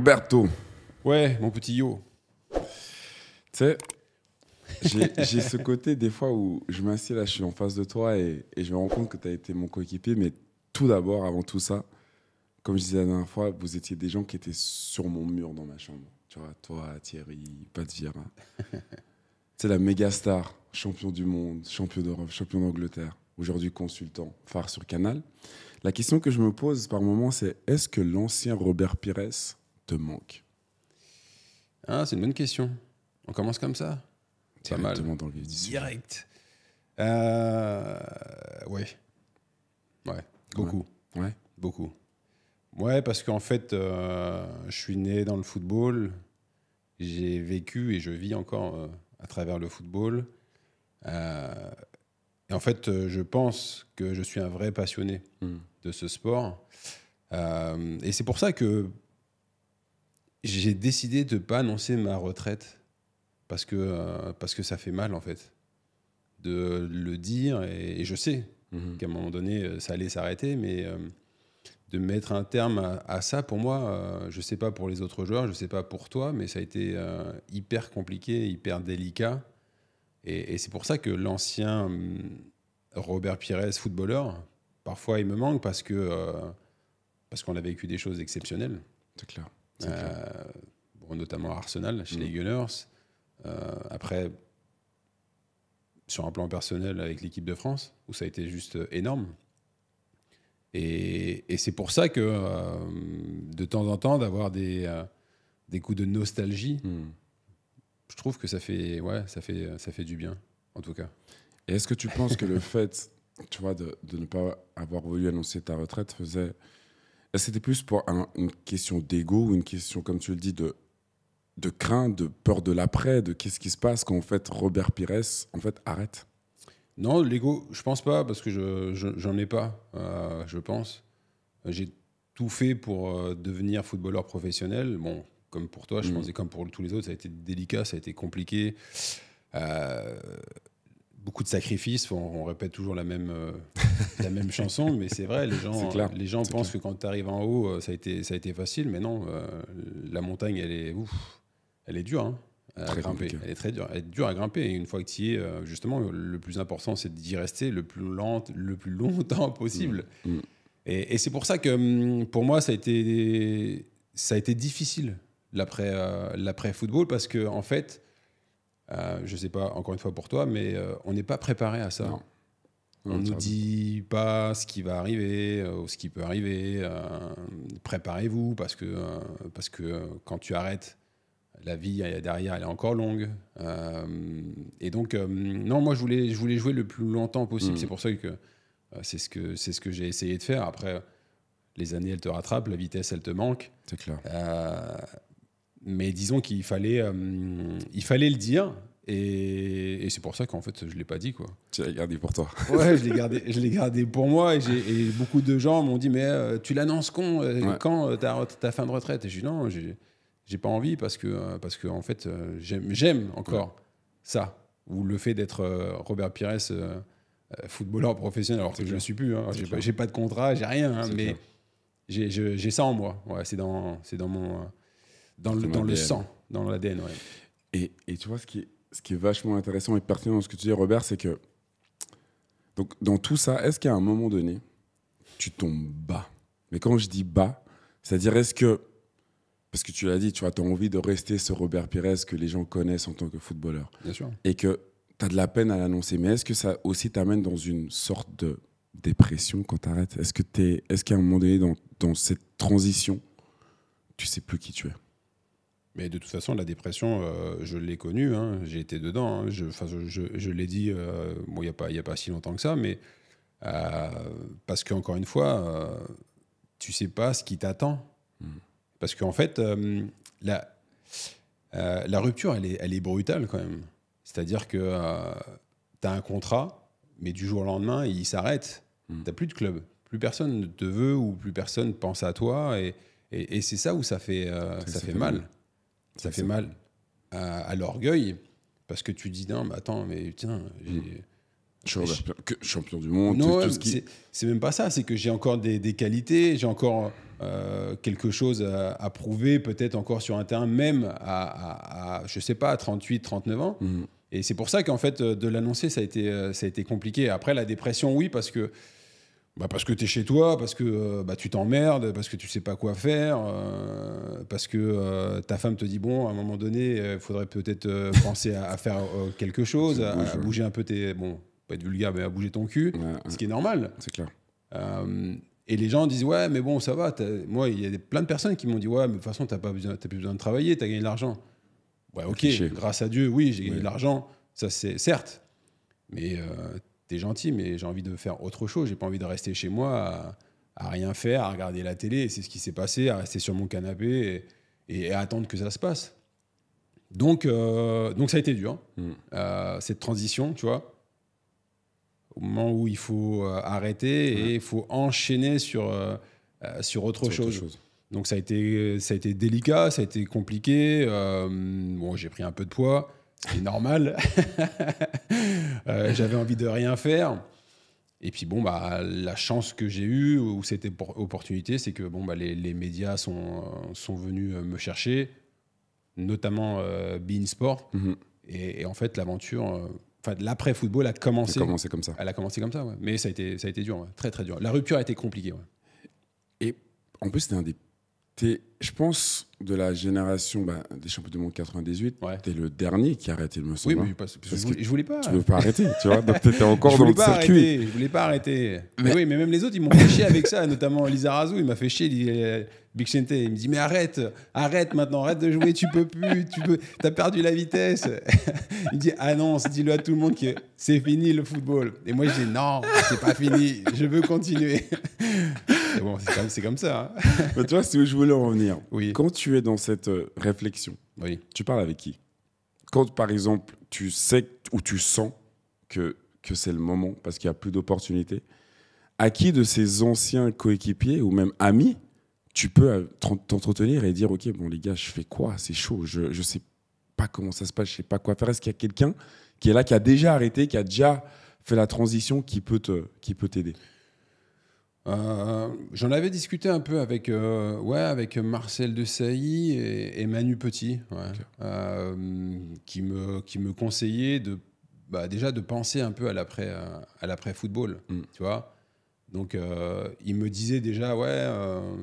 Roberto. Ouais, mon petit yo. Tu sais, j'ai ce côté des fois où je m'assieds là, je suis en face de toi et, je me rends compte que tu as été mon coéquipier. Mais tout d'abord, avant tout ça, comme je disais la dernière fois, vous étiez des gens qui étaient sur mon mur dans ma chambre. Tu vois, toi, Thierry, Pat Vira. c'est la méga star, champion du monde, champion d'Europe, champion d'Angleterre, aujourd'hui consultant phare sur Canal. La question que je me pose par moment, c'est est-ce que l'ancien Robert Pires te manque ah, C'est une bonne question. On commence comme ça Pas mal. dans le Direct. Euh, ouais. Ouais. Beaucoup. Ouais. Beaucoup. Ouais, parce qu'en fait, euh, je suis né dans le football. J'ai vécu et je vis encore euh, à travers le football. Euh, et en fait, je pense que je suis un vrai passionné hmm. de ce sport. et c'est pour ça que j'ai décidé de pas annoncer ma retraite parce que, euh, parce que ça fait mal en fait de le dire et, je sais mhm. qu'à un moment donné euh, ça allait s'arrêter mais euh, de mettre un terme à, ça pour moi je je sais pas pour les autres joueurs je sais pas pour toi mais ça a été hyper compliqué hyper délicat et, et c'est pour ça que l'ancien hum, Robert Pires footballeur parfois il me manque parce que parce qu'on a vécu des choses exceptionnelles c'est clair euh, bon, notamment à Arsenal, chez mm. les Gunners. Euh, après, sur un plan personnel avec l'équipe de France, où ça a été juste euh, énorme. Et, c'est pour ça que de temps en temps, d'avoir des, des coups de nostalgie, mm. je trouve que ça fait, ouais, ça, fait, ça fait du bien, en tout cas. est-ce que tu penses que le fait tu vois, de, de, ne pas avoir voulu annoncer ta retraite faisait bah, c'était plus pour une question d'ego ou une question, comme tu le dis, de, de crainte, de peur de l'après, de qu'est-ce qui se passe quand en fait Robert Pires en fait arrête Non, l'ego, je pense pas parce que je j'en ai pas, euh, je pense. J'ai tout fait pour euh, devenir footballeur professionnel. Bon, comme pour toi, je mm. pense, comme pour tous les autres, ça a été délicat, ça a été compliqué. Euh, beaucoup de sacrifices. On, répète toujours la même, euh, la même chanson, mais c'est vrai, les gens, les gens pensent que quand tu arrives en haut, euh, ça a, été, ça a été facile, mais non, euh, la montagne, elle est, elle est dure hein, à grimper. Elle est très dure, à grimper. Et une fois que tu y es, justement, le plus important, c'est d'y rester le plus, lente, le plus longtemps mm, possible. Mm. Et, c'est pour ça que hum, pour moi, ça a été, ça a été difficile l'après-football, parce que en fait, euh, je ne sais pas, encore une fois pour toi, mais euh, on n'est pas préparé à ça. On ne nous dit pas ce qui va arriver euh, ou ce qui peut arriver. Préparez-vous parce que, parce que quand tu arrêtes, la vie derrière, elle est encore longue. et donc, non, moi, je voulais, je voulais jouer le plus longtemps possible. Mm. C'est pour ça que c'est ce que, ce que j'ai essayé de faire. Après, les années, elles te rattrapent, la vitesse, elle te manque. C'est clair mais disons qu'il fallait, euh, il fallait le dire. Et, c'est pour ça qu'en fait, je ne l'ai pas dit. Quoi. Tu l'as gardé pour toi. Ouais, je l'ai gardé, je gardé pour moi. Et, beaucoup de gens m'ont dit Mais euh, tu l'annonces con quand euh, ta, ta, fin de retraite Et je dis Non, j'ai pas envie parce que, parce que en fait, j'aime encore ça. Ou le fait d'être Robert Pires, footballeur professionnel, alors que je ne le suis plus. Hein, j'ai pas, de contrat, j'ai rien. Hein, mais j'ai ça en moi. Ouais, c'est dans, dans mon dans le, dans le sang, dans l'ADN, ouais. Et, et, tu vois, ce qui, est, ce qui est vachement intéressant et pertinent dans ce que tu dis, Robert, c'est que donc, dans tout ça, est-ce qu'à un moment donné, tu tombes bas Mais quand je dis bas, c'est-à-dire est-ce que, parce que tu l'as dit, tu vois, as envie de rester ce Robert Pires que les gens connaissent en tant que footballeur. Bien sûr. Et que tu as de la peine à l'annoncer, mais est-ce que ça aussi t'amène dans une sorte de dépression quand tu arrêtes Est-ce qu'à es, est un moment donné, dans, dans cette transition, tu sais plus qui tu es et de toute façon, la dépression, euh, je l'ai connue, hein. j'ai été dedans, hein. je, je, l'ai dit, euh, bon, il n'y a, pas, a pas si longtemps que ça, mais euh, parce qu'encore une fois, tu sais pas ce qui t'attend. Hmm. Parce qu'en fait, la, la rupture, elle est, elle est brutale quand même. C'est-à-dire que tu as un contrat, mais du jour au lendemain, il s'arrête. Hmm. Tu n'as plus de club. Plus personne ne te veut ou plus personne pense à toi. Et, et, c'est ça où ça fait, ça, fait, mal. mal. Ça fait mal à, l'orgueil parce que tu dis non, mais attends, mais tiens, j'ai. Hmm. Champion du monde, tout, c'est même pas ça. C'est que j'ai encore des, qualités, j'ai encore euh, quelque chose à, prouver, peut-être encore sur un terrain, même à, à, je sais pas, à 38, 39 ans. Hmm. Et c'est pour ça qu'en fait, euh, de l'annoncer, ça a été, euh, ça a été compliqué. Après, la dépression, oui, parce que bah parce que tu es chez toi, parce que euh, bah, tu t'emmerdes, parce que tu sais pas quoi faire, euh, parce que euh, ta femme te dit bon, à un moment donné, il faudrait peut-être penser à, faire quelque chose, à, bouger un peu tes. Bon, pas être vulgaire, mais à bouger ton cul, ce qui est normal. C'est clair. et les gens disent ouais, mais bon, ça va. Moi, il y a plein de personnes qui m'ont dit ouais, mais de toute façon, tu n'as besoin, plus besoin de travailler, tu as gagné de l'argent. Ouais, ok, grâce à Dieu, oui, j'ai gagné de l'argent, ça c'est certes, mais gentil, mais j'ai envie de faire autre chose. J'ai pas envie de rester chez moi à, rien faire, à regarder la télé. C'est ce qui s'est passé, à rester sur mon canapé et, attendre que ça se passe. Donc, euh, donc ça a été dur, hein. mm. euh, cette transition, tu vois. Au moment où il faut euh, arrêter et il faut enchaîner sur, sur, autre, chose. autre, chose. Donc ça a, été, ça a été délicat, ça a été compliqué. bon, j'ai pris un peu de poids, c'est normal. Euh, j'avais envie de rien faire. Et puis bon, bah, la chance que j'ai eue ou cette opportunité, c'est que bon, bah, les, les médias sont, euh, sont venus euh, me chercher, notamment euh, Sport mhm. et, en fait, l'aventure, enfin, l'après-football a commencé. Elle a commencé comme ça. Elle a commencé comme ça, Mais ça a été, ça a été dur, très très dur. La rupture a été compliquée. Et en plus, c'était un des je pense, de la génération bah, des champions du monde 98, ouais. t'es le dernier qui a arrêté, le me semble. Hein. je, voulais, voulais, pas. Tu veux pas arrêter, tu vois. Donc t'étais encore dans le circuit. je voulais pas arrêter. Mais, oui, mais même les autres, ils m'ont fait chier avec ça, notamment Razou il m'a fait chier. Euh, Big Shente il me dit mais arrête, arrête maintenant, arrête de jouer, tu peux plus, tu peux, t'as perdu la vitesse. il dit annonce, ah dis-le à tout le monde que c'est fini le football. Et moi je dis non, c'est pas fini, je veux continuer. c'est comme, ça. Hein. tu vois, c'est où je voulais en revenir. Quand tu es dans cette euh, réflexion, oui. tu parles avec qui Quand, par exemple, tu sais ou tu sens que, que c'est le moment parce qu'il n'y a plus d'opportunités, à qui de ces anciens coéquipiers ou même amis tu peux euh, t'entretenir et dire Ok, bon, les gars, je fais quoi C'est chaud, je ne sais pas comment ça se passe, je ne sais pas quoi faire. Est-ce qu'il y a quelqu'un qui est là, qui a déjà arrêté, qui a déjà fait la transition, qui peut t'aider euh, j'en avais discuté un peu avec, euh, ouais, avec Marcel de Sailly et, Manu Petit, euh, qui, me, qui me conseillait de, bah, déjà de penser un peu à l'après-football. Mm. Tu vois donc, il me disait déjà, ouais,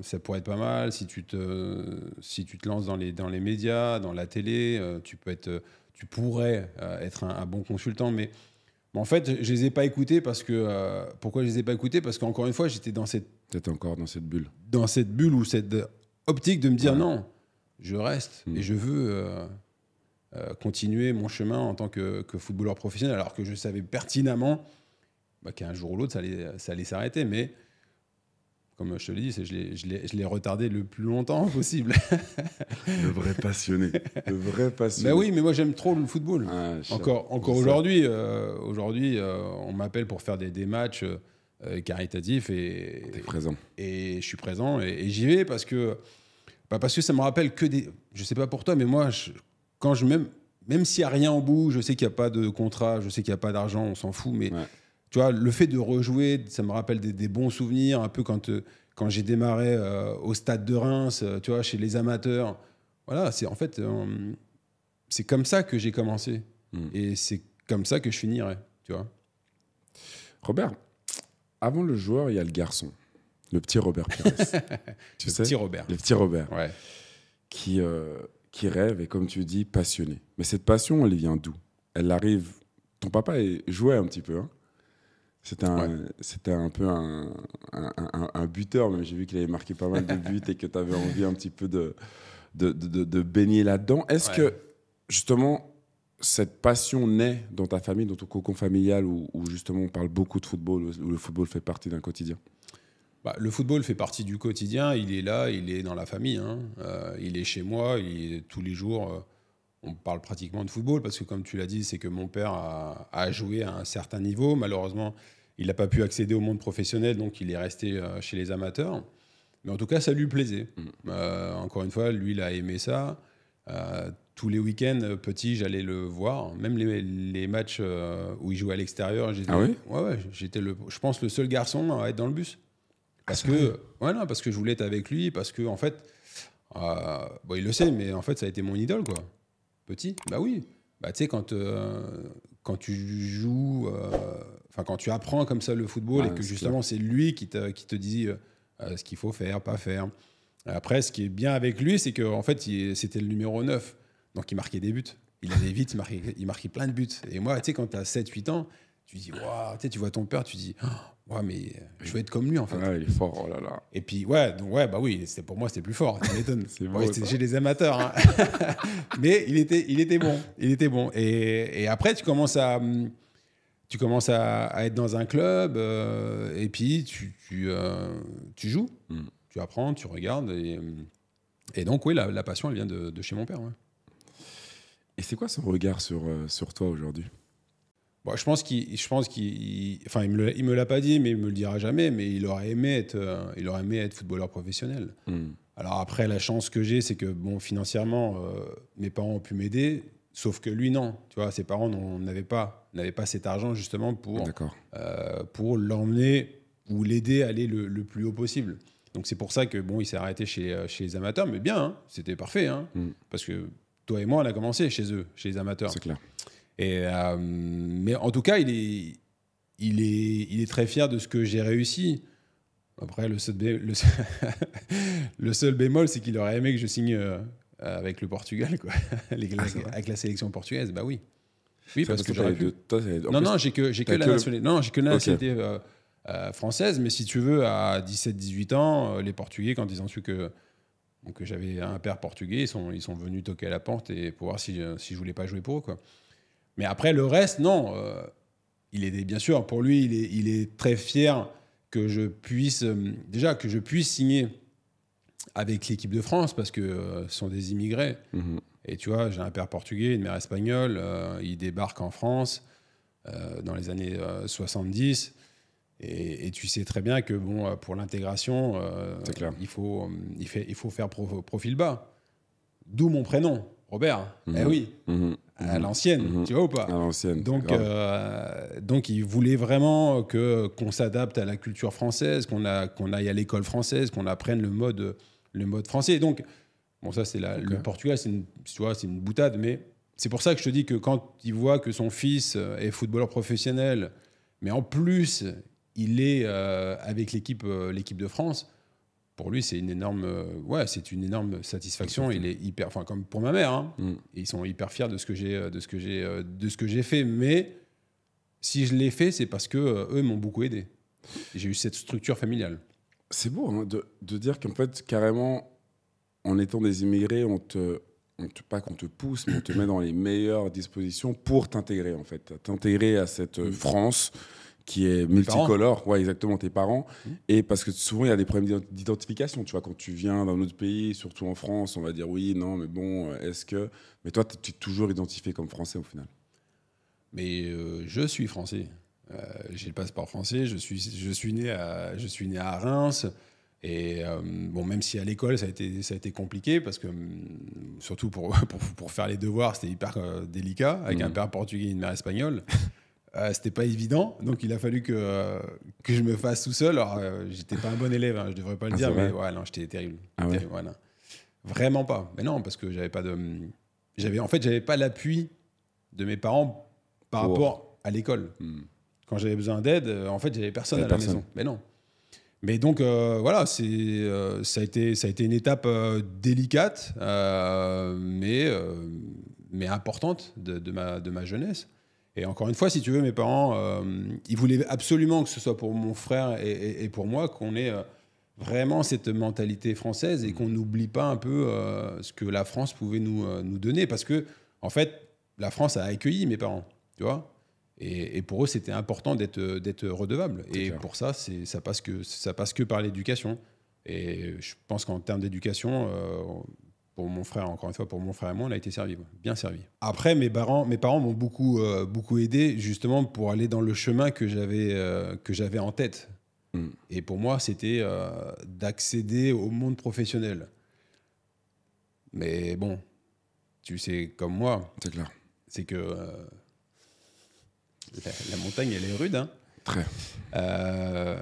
ça pourrait être pas mal si tu te, si tu te lances dans les, dans les médias, dans la télé, tu, peux être, tu pourrais être un, un bon consultant, mais en fait, je les ai pas écoutés parce que. Euh, pourquoi je les ai pas écoutés Parce qu'encore une fois, j'étais dans cette. Peut-être encore dans cette bulle. Dans cette bulle ou cette optique de me dire non, je reste mm. et je veux euh, euh, continuer mon chemin en tant que, footballeur professionnel, alors que je savais pertinemment bah, qu'un jour ou l'autre, ça allait, ça allait s'arrêter. Mais comme je te le dis, je l'ai retardé le plus longtemps possible. le vrai passionné. Le vrai passionné. Ben oui, mais moi j'aime trop le football. Ah, encore encore aujourd'hui, euh, euh, on m'appelle pour faire des, matchs euh, caritatifs. Et, présent. Et, je suis présent et, j'y vais parce que, bah parce que ça me rappelle que des. Je sais pas pour toi, mais moi, quand je. Même, même s'il n'y a rien en bout, je sais qu'il n'y a pas de contrat, je sais qu'il n'y a pas d'argent, on s'en fout, mais tu vois, le fait de rejouer, ça me rappelle des, bons souvenirs, un peu quand, euh, quand j'ai démarré euh, au stade de Reims, euh, tu vois, chez les amateurs. Voilà, c'est en fait, c'est comme ça que j'ai commencé. Hmm. Et c'est comme ça que je finirai, tu vois. Robert, avant le joueur, il y a le garçon, le petit Robert Pires. tu le petit Robert. Le petit Robert. Ouais. Qui, qui rêve et, comme tu dis, passionné. Mais cette passion, elle vient d'où Elle arrive. Ton papa jouait un petit peu. Hein c'était un, c'était un peu un, buteur, mais j'ai vu qu'il avait marqué pas mal de buts et que tu avais envie un petit peu de, de, de, de baigner là-dedans. Est-ce que, justement, cette passion naît dans ta famille, dans ton cocon familial, où, justement on parle beaucoup de football, où le football fait partie d'un quotidien bah, le football fait partie du quotidien, il est là, il est dans la famille, hein. euh, il est chez moi, tous les jours, euh, on parle pratiquement de football, parce que comme tu l'as dit, c'est que mon père a, a, joué à un certain niveau, malheureusement, il n'a pas pu accéder au monde professionnel, donc il est resté euh, chez les amateurs. Mais en tout cas, ça lui plaisait. Mm. Euh, encore une fois, lui, il a aimé ça. Euh, tous les week-ends, petit, j'allais le voir. Même les, matchs où il jouait à l'extérieur, j'étais, ah oui ouais, j'étais le, je pense, le seul garçon à être dans le bus ah, parce que ouais, non, parce que je voulais être avec lui parce que en fait il le sait mais en fait ça a été mon idole quoi petit bah oui bah tu sais quand quand tu joues quand tu apprends comme ça le football et que justement c'est lui qui te, qui te dit euh, euh, ce qu'il faut faire, pas faire. Après, ce qui est bien avec lui, c'est qu'en en fait, c'était le numéro 9. Donc, il marquait des buts. Il allait vite, il marquait, il plein de buts. Et moi, tu sais, quand tu as 7-8 ans, tu dis, tu vois ton père, tu dis, oh, mais je veux être comme lui, en fait. Ah il est fort, oh là là. Et puis, ouais, donc, ouais bah oui, pour moi, c'était plus fort, ça m'étonne. ouais, les amateurs. Hein. mais il était, il était bon, il était bon. et après, tu commences à hum, tu commences à, être dans un club euh, et puis tu, tu, euh, joues, mm. tu apprends, tu regardes. Et, et donc, oui, la, la, passion, elle vient de, chez mon père. Et c'est quoi son regard sur, euh, sur toi aujourd'hui bon, Je pense qu'il. Qu enfin, il me, il me l'a pas dit, mais il me le dira jamais. Mais il aurait aimé être, il aurait aimé être footballeur professionnel. Mm. Alors, après, la chance que j'ai, c'est que, bon, financièrement, mes parents ont pu m'aider Sauf que lui, non. Tu vois, ses parents n'avaient pas, pas cet argent justement pour, euh, pour l'emmener ou l'aider à aller le, plus haut possible. Donc c'est pour ça que bon, il s'est arrêté chez, euh, chez, les amateurs, mais bien, hein, c'était parfait. Hein. Mm. Parce que toi et moi, on a commencé chez eux, chez les amateurs. C'est clair. Et, euh, mais en tout cas, il est, il est, il est très fier de ce que j'ai réussi. Après, le seul bémol, c'est qu'il aurait aimé que je signe euh, avec le Portugal, quoi. Ah, avec la sélection portugaise, bah oui. parce, que, j'aurais pu... non, non, j'ai que, j'ai que, la nationalité, non, j'ai que la nationalité euh, euh, française, mais si tu veux, à 17-18 ans, les Portugais, quand ils ont su que, que j'avais un père portugais, ils sont, ils sont venus toquer à la porte et pour voir si, si je voulais pas jouer pour eux, quoi. Mais après, le reste, non. il est bien sûr, pour lui, il est, il est très fier que je puisse, déjà, que je puisse signer avec l'équipe de France parce que euh, ce sont des immigrés. Mhm. Et tu vois, j'ai un père portugais, une mère espagnole, euh, ils débarquent en France euh, dans les années 70. Et, tu sais très bien que bon, pour l'intégration, il, faut, il, faut faire profil bas. D'où mon prénom, Robert. Eh mhm. oui, mhm. à l'ancienne, tu vois ou pas À l'ancienne. Donc, donc il voulait vraiment que, qu'on s'adapte à la culture française, qu'on, a, qu'on aille à l'école française, qu'on apprenne le mode le mode français. Donc, bon, ça, c'est le Portugal, c'est une, une boutade, mais c'est pour ça que je te dis que quand il voit que son fils euh, est footballeur professionnel, mais en plus, il est euh, avec l'équipe euh, l'équipe de France, pour lui, c'est une énorme, ouais, c'est une énorme satisfaction. Il est hyper, enfin, comme pour ma mère, hein. mm. ils sont hyper fiers de ce que j'ai, de ce que j'ai, de ce que j'ai fait. Mais si je l'ai fait, c'est parce que eux m'ont beaucoup aidé. J'ai eu cette structure familiale. C'est beau hein, de, dire qu'en fait, carrément, en étant des immigrés, on te, pas qu'on te pousse, mais on te met dans les meilleures dispositions pour t'intégrer, en fait. T'intégrer à cette euh, mm. France qui est multicolore, exactement, tes parents. Mm. Et parce que souvent, il y a des problèmes d'identification, tu vois, quand tu viens d'un autre pays, surtout en France, on va dire oui, non, mais bon, euh, est-ce que. Mais toi, tu es toujours identifié comme français au final. Mais euh, je suis français. Euh, j'ai le passeport français, je suis, je, suis né à, je suis né à Reims. Et euh, bon, même si à l'école, ça, a été, ça a été compliqué, parce que mm, surtout pour, pour, pour faire les devoirs, c'était hyper euh, délicat, avec un mmh. père portugais et une mère espagnole. c'était pas évident, donc il a fallu que, que je me fasse tout seul. Alors, j'étais pas un bon élève, hein, je devrais pas le ah, dire, mais ouais, non, j'étais terrible. Ah Vraiment pas. Mais non, parce que j'avais pas de. Mm, en fait, j'avais pas l'appui de mes parents par rapport à l'école. Mmh. Quand j'avais besoin d'aide, euh, en fait, j'avais personne à la maison. Mais non. Mais donc euh, voilà, c'est euh, ça a été ça a été une étape délicate, mais mais importante de, ma de ma jeunesse. Et encore une fois, si tu veux, mes parents, ils voulaient absolument que ce soit pour mon frère et, et pour moi qu'on ait vraiment cette mentalité française et qu'on n'oublie pas un peu ce que la France pouvait nous nous donner, parce que en fait, la France a accueilli mes parents, tu vois. Et, pour eux, c'était important d'être euh, redevable. Et pour ça, ça passe que ça passe que par l'éducation. Et je pense qu'en termes d'éducation, euh, pour mon frère, encore une fois, pour mon frère et moi, on a été servi, bien servi. Après, mes parents, mes parents m'ont beaucoup, euh, beaucoup aidé justement pour aller dans le chemin que j'avais, que j'avais en tête. Mm. Et pour moi, c'était d'accéder au monde professionnel. Mais bon, tu sais comme moi, c'est clair, c'est que la, montagne, elle est rude. Hein. Euh,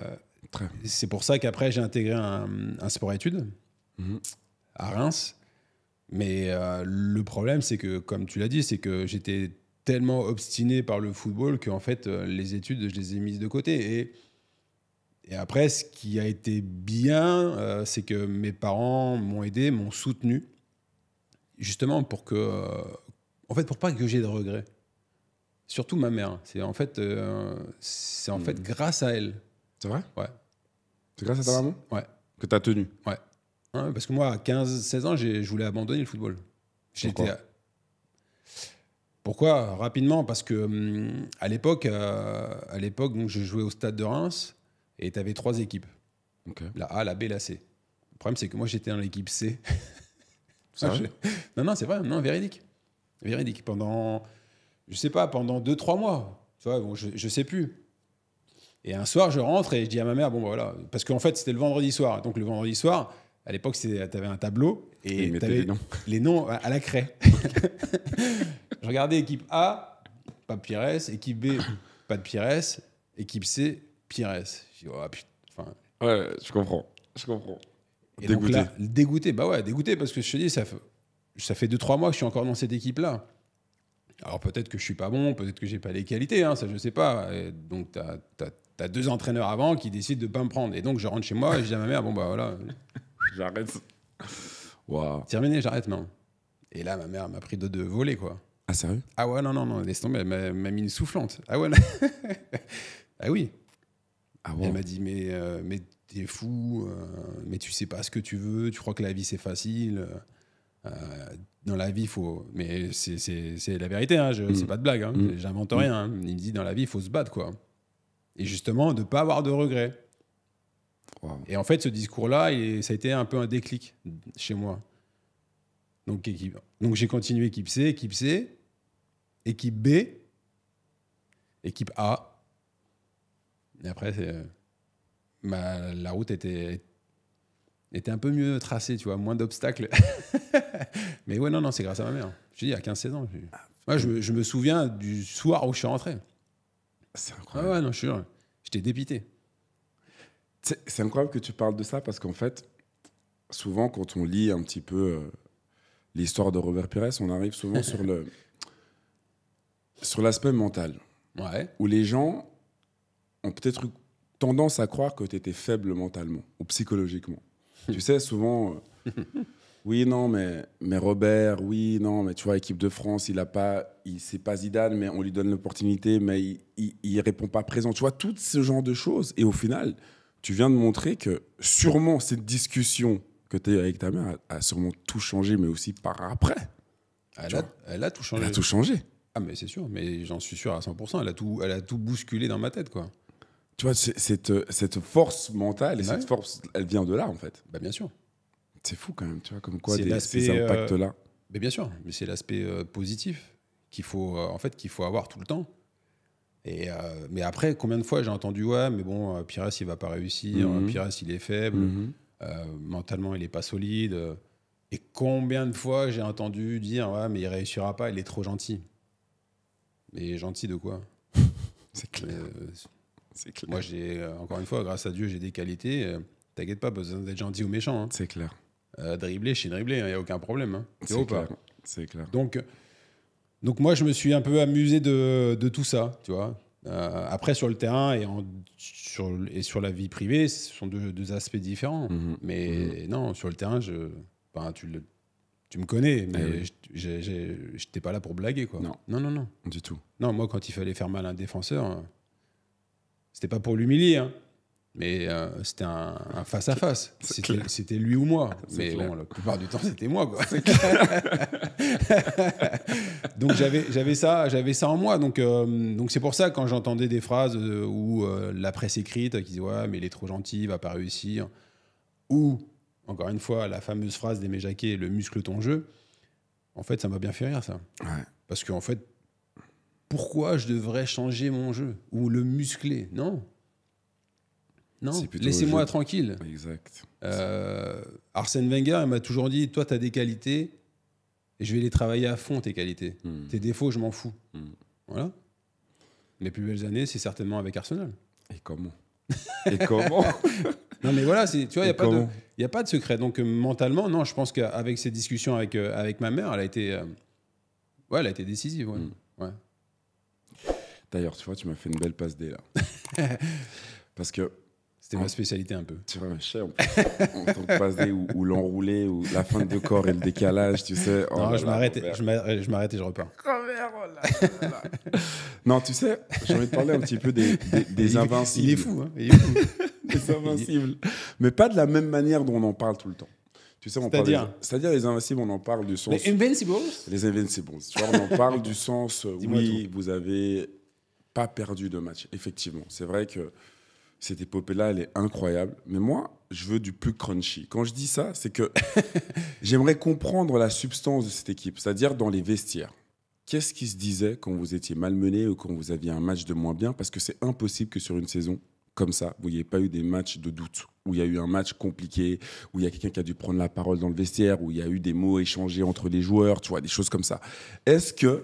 Très. C'est pour ça qu'après, j'ai intégré un, sport-études mhm. à Reims. Mais euh, le problème, c'est que, comme tu l'as dit, c'est que j'étais tellement obstiné par le football qu'en fait, euh, les études, je les ai mises de côté. Et, et après, ce qui a été bien, c'est que mes parents m'ont aidé, m'ont soutenu, justement pour que, en fait, pour pas que j'ai de regrets. Surtout ma mère. C'est en fait, euh, en fait hmm. grâce à elle. C'est vrai Ouais. C'est grâce à ta maman Ouais. Que tu as tenu Ouais. parce que moi, à 15, 16 ans, je voulais abandonner le football. J'étais. Pourquoi, Rapidement, parce que hum, à l'époque, euh, à l'époque, je jouais au stade de Reims et tu trois équipes. La A, la B, la C. Le problème, c'est que moi, j'étais dans l'équipe C. C'est Non, non, c'est vrai, non, véridique. Véridique. Pendant je sais pas, pendant 2-3 mois. Tu je, sais plus. Et un soir, je rentre et je dis à ma mère, bon, bah, voilà, parce qu'en fait, c'était le vendredi soir. Donc, le vendredi soir, à l'époque, tu avais un tableau et tu les noms. à la craie. je regardais équipe A, pas de Pires, équipe B, pas de Pires, équipe C, Pires. Je dis, oh putain. ouais, je comprends. Je comprends. dégoûté. bah ouais, dégoûté, parce que je te dis, ça fait, ça fait 2-3 mois que je suis encore dans cette équipe-là. Alors peut-être que je suis pas bon, peut-être que j'ai pas les qualités, hein, ça je sais pas. donc tu as, deux entraîneurs avant qui décident de pas me prendre. Et donc je rentre chez moi et je dis à ma mère, bon bah voilà. j'arrête. Terminé, j'arrête, non. Et là, ma mère m'a pris de deux volets, quoi. Ah sérieux Ah ouais, non, non, non, laisse tomber, elle m'a mis une soufflante. Ah ouais, ah oui. Ah elle m'a dit, mais, euh, mais t'es fou, euh, mais tu sais pas ce que tu veux, tu crois que la vie c'est facile. Euh, dans la vie, faut. Mais c'est la vérité, hein, mmh. c'est pas de blague, hein, mm. j'invente rien. Hein. Mm. Il me dit dans la vie, il faut se battre, quoi. Et justement, de pas avoir de regrets. Et en fait, ce discours-là, ça a été un peu un déclic chez moi. Donc, donc j'ai continué équipe C, équipe C, équipe B, équipe A. Et après, ma, euh, bah, la route était, était un peu mieux tracé, tu vois, moins d'obstacles. mais ouais, non, non, c'est grâce à ma mère. Je te dis, a 15-16 ans. Je... je, me souviens du soir où je suis rentré. C'est ah incroyable. ouais, non, je suis J'étais dépité. C'est incroyable que tu parles de ça parce qu'en fait, souvent, quand on lit un petit peu euh, l'histoire de Robert Pires, on arrive souvent sur le sur l'aspect mental. Ouais. Où les gens ont peut-être tendance à croire que tu étais faible mentalement ou psychologiquement tu sais, souvent, euh, oui, non, mais, mais Robert, oui, non, mais tu vois, équipe de France, il a pas, il c'est pas Zidane, mais on lui donne l'opportunité, mais il, il, répond pas présent. Tu vois, tout ce genre de choses. Et au final, tu viens de montrer que sûrement cette discussion que tu as avec ta mère a, sûrement tout changé, mais aussi par après. Elle a, elle a tout changé. Elle a tout changé. Ah, mais c'est sûr, mais j'en suis sûr à 100%. Elle a tout, elle a tout bousculé dans ma tête, quoi. Tu vois, cette, euh, cette, force mentale et cette force, elle vient de là, en fait. Bah, bien sûr. C'est fou quand même, tu vois, comme quoi ces euh, impacts-là. mais bien sûr, mais c'est l'aspect euh, positif qu'il faut, en fait, qu'il faut avoir tout le temps. Et, mais après, combien de fois j'ai entendu, ouais, mais bon, Pires, il va pas réussir, mm il est faible, mhm. mentalement, il est pas solide. Et combien de fois j'ai entendu dire, ouais, mais il réussira pas, il est trop gentil. Mais gentil de quoi C'est clair. Moi, j'ai, euh, encore une fois, grâce à Dieu, j'ai des qualités. Euh, t'inquiète pas, besoin d'être gentil ou méchant. Hein. C'est clair. Euh, dribbler, je suis dribblé, il hein, n'y a aucun problème. Hein. C'est clair. C'est clair. Donc, euh, donc, moi, je me suis un peu amusé de, de tout ça, tu vois. après, sur le terrain et, en, sur, et sur la vie privée, ce sont deux, deux aspects différents. Mhm. Mais mhm. non, sur le terrain, je, ben, tu, le, tu me connais, mais eh je n'étais pas là pour blaguer. Quoi. Non. non, non, non. Du tout. Non, moi, quand il fallait faire mal à un défenseur, c'était pas pour l'humilier, hein. Mais euh, c'était un, face à face. C'était lui ou moi. Mais bon, la plupart du temps, c'était moi, donc j'avais ça, j'avais ça en moi. Donc euh, donc c'est pour ça quand j'entendais des phrases euh, où la presse écrite qui disait « ouais mais il est trop gentil, il va pas réussir, ou encore une fois la fameuse phrase d'Aimé Jacquet, le muscle ton jeu. En fait, ça m'a bien fait rire ça. Parce qu'en fait, pourquoi je devrais changer mon jeu ou le muscler Non. Non, laissez-moi tranquille. Exact. Euh, Arsène Wenger, il m'a toujours dit Toi, tu as des qualités et je vais les travailler à fond, tes qualités. Hmm. Tes défauts, je m'en fous. Hmm. Voilà. Mes plus belles années, c'est certainement avec Arsenal. Et comment Et comment Non, mais voilà, tu vois, il n'y a, pas de, a pas de secret. Donc, euh, mentalement, non, je pense qu'avec ces discussions avec, euh, avec ma mère, elle a été, elle a été décisive. Hmm. D'ailleurs, tu vois, tu m'as fait une belle passe D là. Parce que. C'était ma spécialité un peu. Tu vois, ma chère, en tant passe D ou, l'enroulé ou la fin de corps et le décalage, tu sais. non, oh euh, je m'arrête et je, repars. Oh non, tu sais, j'ai envie de parler un petit peu des, invincibles. Il est fou, hein invincibles. Mais pas de la même manière dont on en parle tout le temps. Tu sais, C'est-à-dire les Invincibles, on en parle du sens. Les Invincibles Les Invincibles. Tu vois, on en parle du sens, euh, oui, vous avez pas perdu de match, effectivement. C'est vrai que cette épopée-là, elle est incroyable. Mais moi, je veux du plus crunchy. Quand je dis ça, c'est que j'aimerais comprendre la substance de cette équipe, c'est-à-dire dans les vestiaires. Qu'est-ce qui se disait quand vous étiez malmené ou quand vous aviez un match de moins bien Parce que c'est impossible que sur une saison comme ça, vous n'ayez pas eu des matchs de doute, où il y a eu un match compliqué, où il y a quelqu'un qui a dû prendre la parole dans le vestiaire, où il y a eu des mots échangés entre les joueurs, tu vois, des choses comme ça. Est-ce que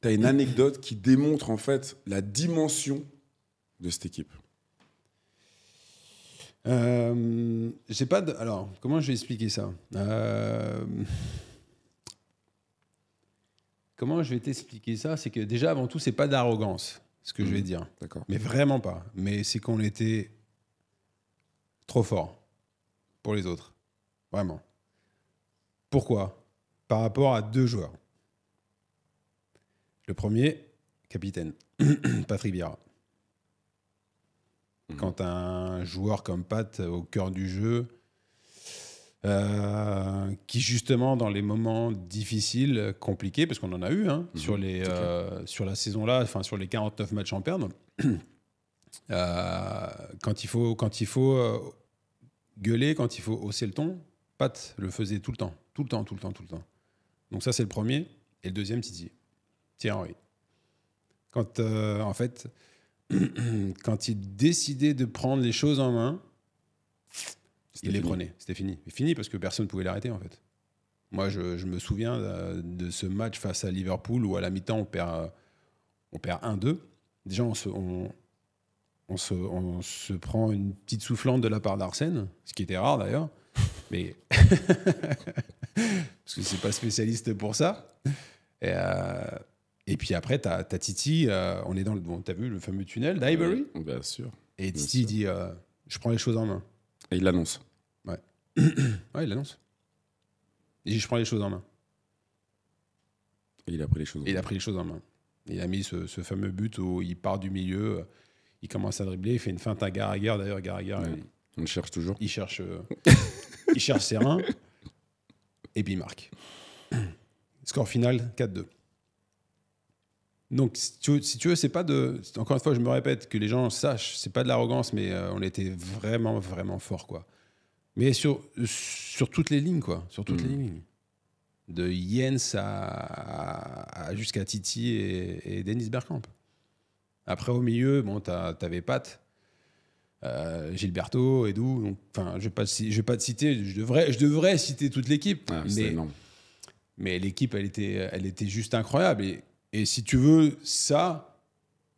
tu as une anecdote qui démontre en fait la dimension de cette équipe euh, J'ai pas de. Alors, comment je vais expliquer ça euh, Comment je vais t'expliquer ça C'est que déjà, avant tout, c'est pas d'arrogance, ce que je vais mmh, dire. D'accord. Mais vraiment pas. Mais c'est qu'on était trop fort pour les autres. Vraiment. Pourquoi Par rapport à deux joueurs. Le premier, capitaine, Patrick Vieira. Mhm. Quand un joueur comme Pat euh, au cœur du jeu, euh, qui justement dans les moments difficiles, compliqués, parce qu'on en a eu hein, mhm, sur, les, euh, sur la saison là, enfin sur les 49 matchs en perdre, quand il faut, quand il faut gueuler, quand il faut hausser le ton, Pat le faisait tout le temps, tout le temps, tout le temps, tout le temps. Donc ça c'est le premier. Et le deuxième, Titi. Thierry Quand, euh, en fait, quand il décidait de prendre les choses en main, il les prenait. C'était fini. fini parce que personne ne pouvait l'arrêter, en fait. Moi, je, me souviens de, ce match face à Liverpool où, à la mi-temps, on perd, euh, on perd 1-2. Déjà, on se, prend une petite soufflante de la part d'Arsène, ce qui était rare d'ailleurs. Mais. parce que c'est pas spécialiste pour ça. Et euh, et puis après, t'as as, Titi, euh, on est dans le. Bon, tu as vu le fameux tunnel d'Ivory Bien sûr. Et Titi dit euh, Je prends les choses en main. Et il l'annonce. Ouais. ouais, il l'annonce. Il dit Je prends les choses en main. Et il a pris les choses en main. Il a pris les choses en main. Il a mis ce, fameux but où il part du milieu, euh, il commence à dribbler, il fait une feinte à Garaguer. D'ailleurs, Garaguer. on le cherche toujours. Il cherche, il cherche ses reins. Et puis il marque. Score final 4-2. Donc, si tu, veux, c'est pas de. Encore une fois, je me répète, que les gens sachent, c'est pas de l'arrogance, mais euh, on était vraiment, vraiment fort, quoi. Mais sur, sur toutes les lignes, quoi. Sur toutes les hmm. lignes. De Jens à, jusqu'à Titi et, et, Dennis Bergkamp. Après, au milieu, bon, t'avais Pat, euh, Gilberto, Edou. Enfin, je ne vais pas te citer, je devrais, je devrais citer toute l'équipe. Ah, mais mais l'équipe, elle était, elle était juste incroyable. Et et si tu veux, ça,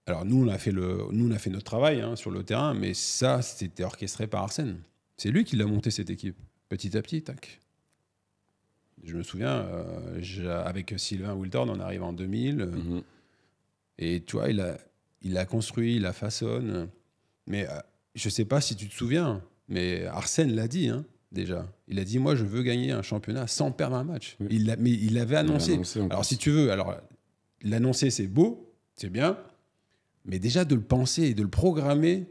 alors nous on a fait, le, nous, on a fait notre travail hein, sur le terrain, mais ça, c'était orchestré par Arsène. C'est lui qui l'a monté cette équipe, petit à petit, tac. Je me souviens, euh, avec Sylvain Wiltord, on arrive en 2000. Euh, mhm. Et tu vois, il a, il a construit, il la façonne. Mais je euh, je sais pas si tu te souviens, mais Arsène l'a dit hein, déjà. Il a dit Moi, je veux gagner un championnat sans perdre un match. Il mais il l'avait annoncé. annoncé alors, si tu veux, alors l'annoncer, c'est beau, c'est bien, mais déjà de le penser et de le programmer.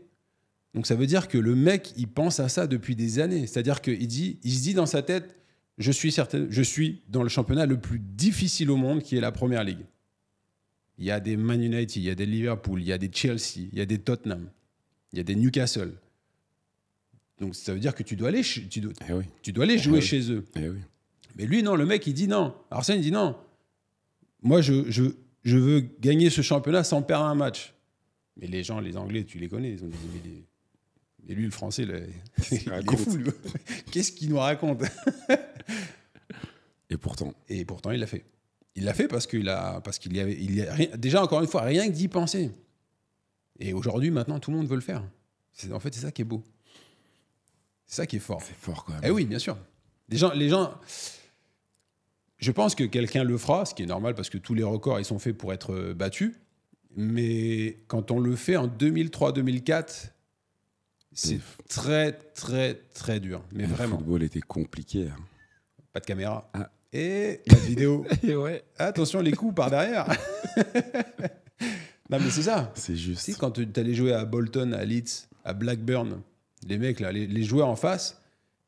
Donc ça veut dire que le mec, il pense à ça depuis des années. C'est-à-dire qu'il dit, il se dit dans sa tête, je suis, certain, je suis dans le championnat le plus difficile au monde, qui est la Première Ligue. Il y a des Man United, il y a des Liverpool, il y a des Chelsea, il y a des Tottenham, il y a des Newcastle. Donc ça veut dire que tu dois aller, eh tu dois, aller jouer eh chez eux. Eh mais lui, non, le mec, il dit non. Arsène, il dit non moi, je, je, je, veux gagner ce championnat sans perdre un match. Mais les gens, les Anglais, tu les connais, ils mais, lui, le français, est fou. Qu'est-ce qu'il nous raconte Et pourtant. Et pourtant, il l'a fait. Il l'a fait parce qu'il a, parce qu'il y avait, il y a déjà encore une fois, rien que d'y penser. Et aujourd'hui, maintenant, tout le monde veut le faire. en fait, c'est ça qui est beau. C'est ça qui est fort. C'est fort quand même. Eh oui, bien sûr. Les gens, les gens, je pense que quelqu'un le fera, ce qui est normal parce que tous les records ils sont faits pour être euh, battus. Mais quand on le fait en 2003-2004, c'est très très très dur. Mais le vraiment. Le football était compliqué. Hein. Pas de caméra. Ah. Et la vidéo. Et ouais. Attention les coups par derrière. non mais c'est ça. C'est juste. quand tu allais jouer à Bolton, à Leeds, à Blackburn, les mecs là, les joueurs en face,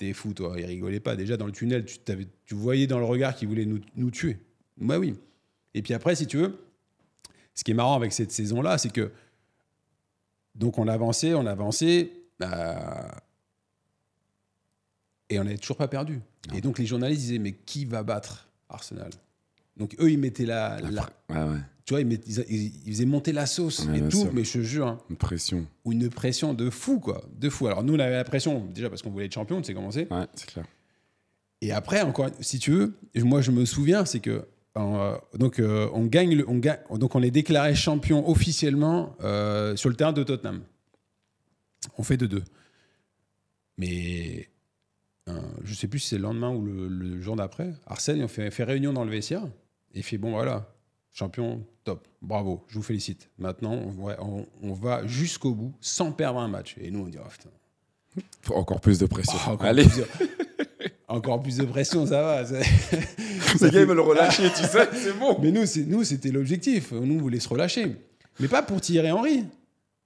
T'es fou, toi. Il rigolait pas. Déjà, dans le tunnel, tu, t'avais tu voyais dans le regard qu'il voulait nous, tuer. Bah oui. Et puis après, si tu veux, ce qui est marrant avec cette saison-là, c'est que. Donc, on avançait, on avançait. Bah, et on n'avait toujours pas perdu. Et donc, les journalistes disaient Mais qui va battre Arsenal donc eux, ils mettaient la. la... Tu vois, ils, faisaient monter la sauce et tout, mais je te jure. Hein. une pression. une pression de fou, quoi. De fou. Alors nous, on avait la pression, déjà parce qu'on voulait être champion, tu sais comment c'est. Ouais, c'est clair. Et après, encore, si tu veux, moi, je me souviens, c'est que. Euh, donc, euh, on gagne on donc, on est déclaré champion officiellement euh, sur le terrain de Tottenham. On fait de deux. mais je sais plus si c'est le lendemain ou le, jour d'après, Arsène, on fait, fait réunion dans le vestiaire. Et il fait bon, voilà, champion, top, bravo, je vous félicite. Maintenant, on, va jusqu'au bout sans perdre un match. Et nous, on dit, oh, encore plus de pression. Oh, encore Allez. Plus de... encore plus de pression, ça va. C'est gars, le relâcher, tu sais, c'est bon. Mais nous, nous c'était l'objectif. Nous, on voulait se relâcher. Mais pas pour tirer Henry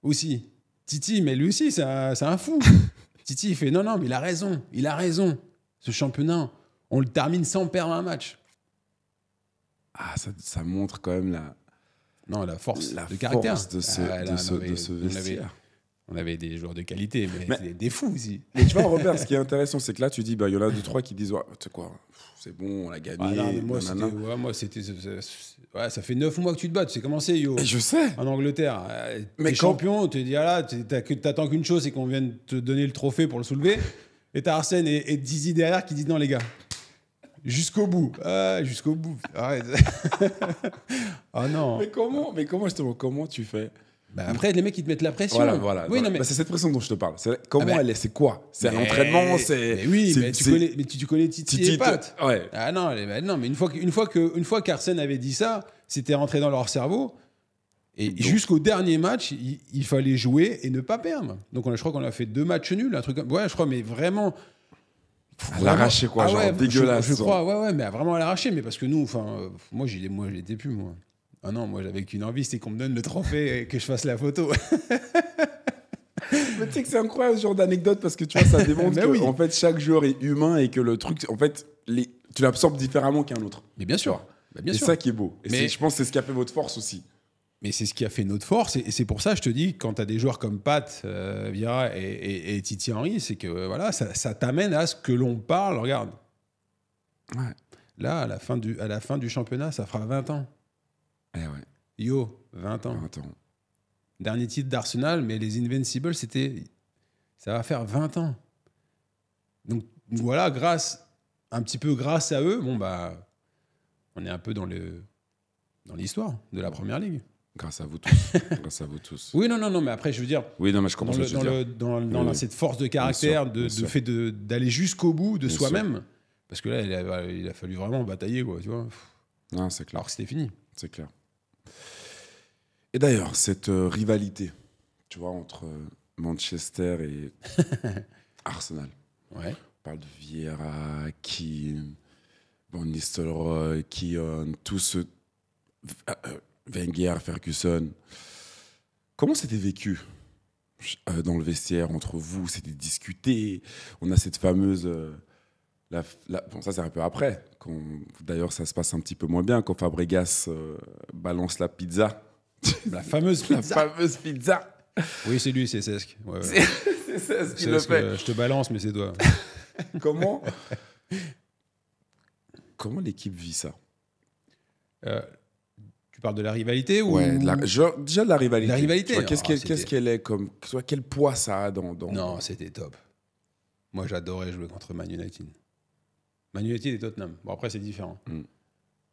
aussi. Titi, mais lui aussi, c'est un, un, fou. Titi, il fait non, non, mais il a raison. Il a raison. Ce championnat, on le termine sans perdre un match ah, ça, montre quand même la. Non, la force, la de caractère. de ce, ah, on avait, vestiaire. On avait, des joueurs de qualité, mais, des fous aussi. Mais tu vois, Robert, ce qui est intéressant, c'est que là, tu dis, bah, il y en a deux, trois qui disent, quoi, c'est bon, on a gagné. moi, c'était, ça fait neuf mois que tu te bats, tu commencé, yo. je sais. En Angleterre. Euh, mais champion, tu dis, ah là, t'attends qu'une chose, c'est qu'on vienne te donner le trophée pour le soulever. et t'as Arsène et, et Dizzy derrière qui disent, non, les gars. Jusqu'au bout. jusqu'au bout. Arrête. ah non. Mais comment, mais comment justement, comment tu fais bah après, les mecs, ils te mettent la pression. Voilà, voilà. Bah, c'est cette pression dont je te parle. comment ah, bah. elle est C'est quoi C'est un entraînement C'est. oui, mais tu, connais, mais tu, connais Titi, et Pat. Ouais. Ah non, bah, non, mais une fois, une fois que, une fois qu'Arsène avait dit ça, c'était rentré dans leur cerveau. Et jusqu'au dernier match, il, fallait jouer et ne pas perdre. Donc, on a, je crois qu'on a fait deux matchs nuls, un truc. Ouais, je crois, mais vraiment. À l'arracher, quoi, ah genre dégueulasse. Je, crois, ouais, ouais, mais vraiment à l'arracher, mais parce que nous, enfin, euh, moi, j'ai moi, j'étais plus, moi. Ah non, moi, j'avais qu'une envie, c'était qu'on me donne le trophée et que je fasse la photo. mais tu sais que c'est incroyable ce genre d'anecdote parce que tu vois, ça démontre en fait, chaque joueur est humain et que le truc, en fait, les, tu l'absorbes différemment qu'un autre. Mais bien sûr. Bah, c'est ça qui est beau. Et mais... je pense que c'est ce qui a fait votre force aussi mais c'est ce qui a fait notre force. Et, c'est pour ça, je te dis, quand tu as des joueurs comme Pat, euh, Vira et, Titi Henry, c'est que voilà, ça, t'amène à ce que l'on parle. Regarde. Là, à la, fin du, à la fin du championnat, ça fera 20 ans. Eh Yo, 20 ans. Dernier titre d'Arsenal, mais les Invincibles, c'était. Ça va faire 20 ans. Donc voilà, grâce. Un petit peu grâce à eux, bon, bah. On est un peu dans le. Dans l'histoire de la première ligue. Grâce à vous tous. Grâce à vous tous. Oui, non, non, non, mais après, je veux dire. Oui, non, mais je comprends dans, cette force de caractère, de, de fait d'aller jusqu'au bout de soi-même. Parce que là, bah, il a, fallu vraiment batailler, quoi, tu vois. Non, c'est clair. Alors c'était fini. C'est clair. Et d'ailleurs, cette euh, rivalité, tu vois, entre euh, Manchester et Arsenal. Ouais. On parle de Vieira, qui, Van Nistelrooy, ce tous ceux euh, Wenger, Ferguson. Comment c'était vécu euh, dans le vestiaire entre vous C'était discuté. On a cette fameuse. Euh, bon, ça, c'est un peu après. D'ailleurs, ça se passe un petit peu moins bien quand Fabregas euh, balance la pizza. La fameuse pizza. fameuse pizza. Oui, c'est lui, c'est Cesc. C'est Cesc qui le fait. je te balance, mais c'est toi. comment comment l'équipe vit ça tu parles de la rivalité ou ouais, la, déjà de la rivalité. Qu'est-ce qu'elle est comme soit quel poids ça a dans, Non, c'était top. Moi, j'adorais jouer contre Man United. Man United et Tottenham. Bon, après, c'est différent. Mm.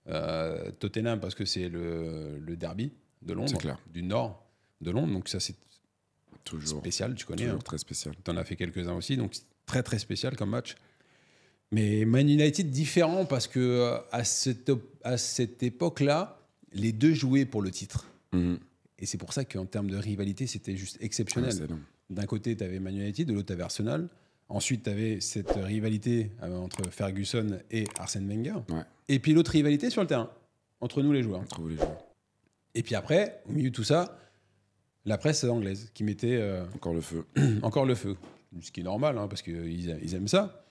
Euh, Tottenham, parce que c'est le, le, derby de Londres, du nord de Londres. Donc, ça, c'est toujours spécial, tu connais. Hein. très spécial. Tu en as fait quelques-uns aussi. Donc, très, très spécial comme match. Mais Man United, différent parce que euh, à cette, à cette époque-là, les deux jouaient pour le titre. Mhm. Et c'est pour ça qu'en termes de rivalité, c'était juste ah, exceptionnel. D'un côté, tu avais Man United, de l'autre, tu avais Arsenal. Ensuite, tu avais cette rivalité euh, entre Ferguson et Arsène Wenger. Et puis l'autre rivalité sur le terrain, entre nous les joueurs. Entre les joueurs. Et puis après, au milieu de tout ça, la presse anglaise qui mettait... Euh, encore le feu. encore le feu. Ce qui est normal, hein, parce qu'ils ils aiment ça.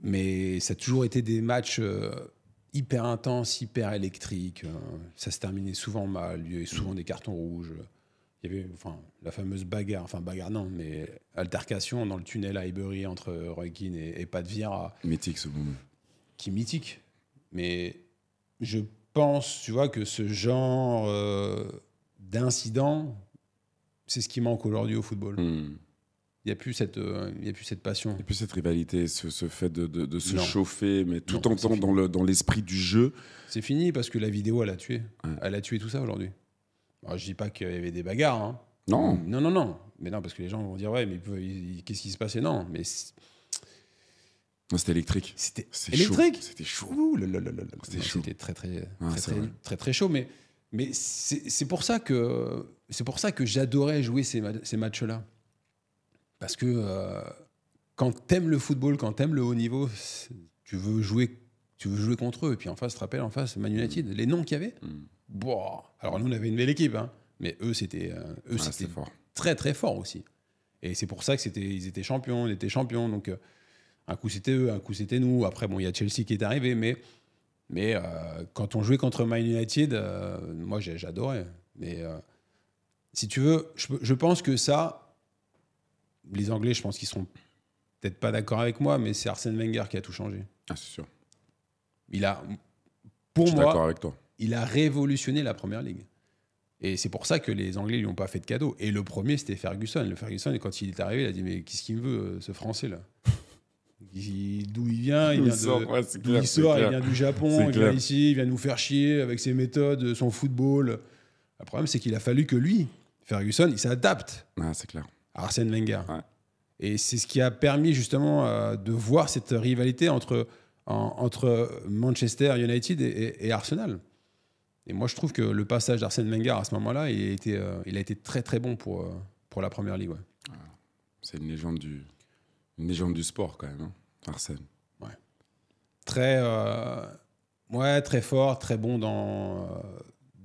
Mais ça a toujours été des matchs... Euh, hyper intense, hyper électrique. Euh, ça se terminait souvent mal. Il y avait souvent des cartons rouges. Il y avait enfin, la fameuse bagarre, enfin bagarre non, mais altercation dans le tunnel à Ibury entre Roykin et, et Pat Mythique ce moment. Qui mythique. Mais je pense, tu vois, que ce genre euh, d'incident, c'est ce qui manque aujourd'hui au football. Hmm il n'y a, plus cette, euh, a plus cette passion. Il n'y a plus cette rivalité, ce, ce fait de, de, se chauffer, mais tout en temps dans, le, dans l'esprit du jeu. C'est fini parce que la vidéo, elle a tué. Elle a tué tout ça aujourd'hui. je ne dis pas qu'il y avait des bagarres. Hein. Non. Non, non, non. Mais non, parce que les gens vont dire, ouais, mais qu'est-ce qui se passait Non, mais. C'était électrique. C'était électrique. C'était chaud. C'était très très, ah, très, très, très, chaud. Mais, mais c'est pour ça que c'est pour ça que j'adorais jouer ces, ces matchs-là. Parce que euh, quand t'aimes le football, quand t'aimes le haut niveau, tu veux jouer tu veux jouer contre eux. Et puis en face, tu te rappelles, en face, Man United, les noms qu'il y avait. Mm. Alors nous, on avait une belle équipe, hein. mais eux, c'était euh, eux c'était fort. très très fort aussi. Et c'est pour ça que c'était ils étaient champions, On était champions. Donc euh, un coup c'était eux, un coup c'était nous. Après bon, il y a Chelsea qui est arrivé, mais mais quand on jouait contre Man United, moi j'adorais. Mais si tu veux, je pense que ça, les Anglais, je pense qu'ils seront peut-être pas d'accord avec moi, mais c'est Arsène Wenger qui a tout changé. Ah, c'est sûr. Il a, pour moi, il a révolutionné la première ligue. Et c'est pour ça que les Anglais lui ont pas fait de cadeau. Et le premier, c'était Ferguson. Le Ferguson, quand il est arrivé, il a dit Mais qu'est-ce qu'il me veut, euh, ce Français là D'où il vient, il il, il vient du Japon, il vient ici, il vient nous faire chier avec ses méthodes, son football. Le problème, c'est qu'il a fallu que lui, Ferguson, il s'adapte. Ah, c'est clair. Arsène Wenger. Et c'est ce qui a permis justement euh, de voir cette rivalité entre, entre Manchester United et, Arsenal. Et moi, je trouve que le passage d'Arsène Wenger à ce moment-là, il, a été, euh, très très bon pour, euh, pour la Première Ligue. Ah, c'est une légende, du, légende du sport quand même, hein, Arsène. Ouais. Très, ouais, très fort, très bon dans,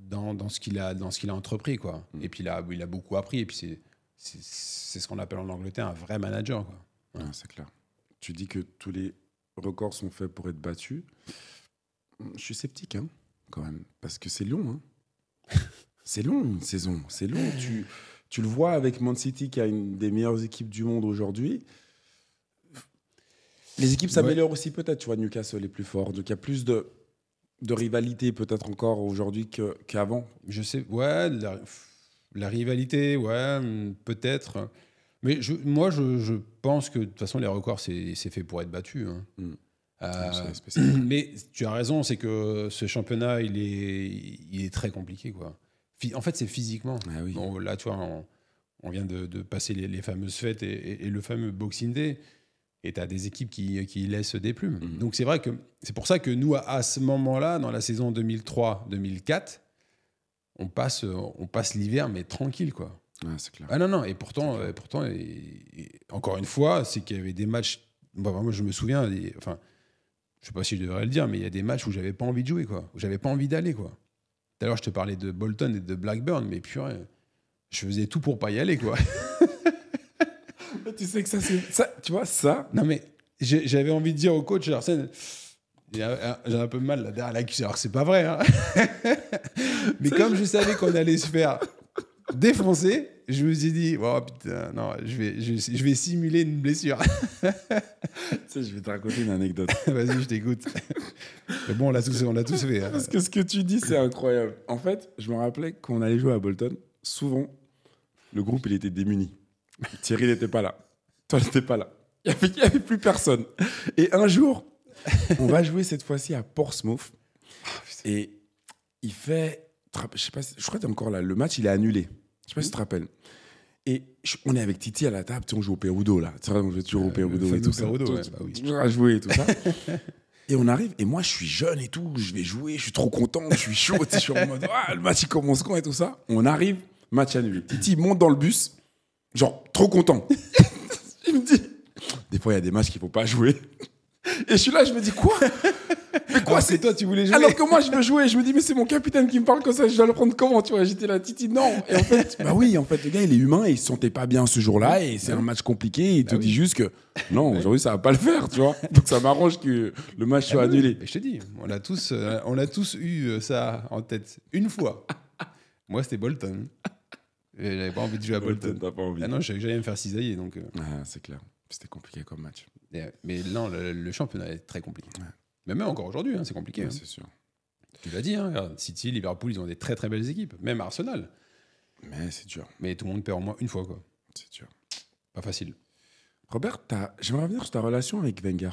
dans, ce qu'il a, dans ce qu'il a entrepris. Quoi. Mm. Et puis il a, il a beaucoup appris. Et puis c'est c'est ce qu'on appelle en Angleterre un vrai manager. c'est clair. Tu dis que tous les records sont faits pour être battus. Je suis sceptique, hein, quand même, parce que c'est long. Hein. c'est long une saison, c'est long. Tu, le vois avec Man City, qui a une des meilleures équipes du monde aujourd'hui. Les équipes s'améliorent aussi peut-être, tu vois, Newcastle est plus fort. Donc il y a plus de, rivalité peut-être encore aujourd'hui qu'avant. Je sais, ouais, la rivalité, ouais, hmm, peut-être. Mais moi, je, pense que de toute façon, les records, c'est fait pour être battu. Hein. Hmm. Euh, ah, mais tu as raison, c'est que ce championnat, il est, très compliqué. Quoi. En fait, c'est physiquement. Ah là, tu vois, on, vient de, passer les, fameuses fêtes et, le fameux Boxing Day. Et tu as des équipes qui, laissent des plumes. Hmm. Donc, c'est vrai que c'est pour ça que nous, à, à ce moment-là, dans la saison 2003-2004, on passe, euh, on passe l'hiver, mais tranquille, quoi. clair. Ah non, non, et pourtant, euh, pourtant encore une fois, c'est qu'il y avait des matchs. moi, je me souviens, et enfin, je sais pas si je devrais le dire, mais il y a des matchs où j'avais pas envie de jouer, quoi. Où j'avais pas envie d'aller, quoi. Tout à l'heure, je te parlais de Bolton et de Blackburn, mais purée, je faisais tout pour pas y aller, quoi. tu sais que ça, c'est. Ça, tu vois, ça. Non, mais j'avais envie de dire au coach Arsène. Euh, j'ai un peu mal derrière la cuisse. Alors, c'est pas vrai. Hein. Mais comme je savais qu'on allait se faire défoncer, je me suis dit, oh putain, non, je vais, je, vais simuler une blessure. tu sais, je vais te raconter une anecdote. Vas-y, je t'écoute. Mais bon, on l'a tous, tous fait. Hein. Parce que ce que tu dis, c'est incroyable. En fait, je me rappelais qu'on allait jouer à Bolton. Souvent, le groupe, il était démuni. Thierry n'était pas là. Toi, n'étais pas là. Il n'y avait plus personne. Et un jour, on va jouer cette fois-ci à Portsmouth. Ah, et il fait. Je, crois que encore là. Le match, il est annulé. Je sais pas si tu te rappelles. Et on est avec Titi à la table, on joue au Perudo là. Tu sais, on joue toujours au euh, Perudo et tout ça. Ah à jouer et tout ça. Et on arrive, et moi je suis jeune et tout, je vais jouer, je suis trop content, je suis chaud, je suis en mode, ah, le match il commence quand et tout ça. On arrive, match annulé. Titi monte dans le bus, genre trop content. il me dit, des fois il y a des matchs qu'il faut pas jouer. Et je suis là, je me dis quoi Mais quoi c'est toi, tu voulais jouer Alors que moi, je veux jouer. Je me dis mais c'est mon capitaine qui me parle comme ça. Je dois le prendre comment Tu vois J'étais là, Titi, non. en fait, bah oui, en fait, le gars, il est humain et il se sentait pas bien ce jour-là et c'est un match compliqué. Il te bah dit juste que non, aujourd'hui, ça va pas le faire, tu vois. Donc ça m'arrange que le match eh soit ben annulé. Mais je te dis, on a tous, euh, on a tous eu euh, ça en tête une fois. moi, c'était Bolton. J'avais pas envie de jouer à Bolton. pas envie. Ah non, j'allais me faire cisailler donc. Euh. Ah, c'est clair. C'était compliqué comme match. mais non, le, championnat est très compliqué. Ouais. Mais même encore aujourd'hui, hein, c'est compliqué. Hein. C'est sûr. Tu l'as dit, hein, City, Liverpool, ils ont des très très belles équipes. Même Arsenal. Mais c'est dur. Mais tout le monde perd au moins une fois, quoi. C'est dur. Pas facile. Robert, j'aimerais revenir sur ta relation avec Wenger.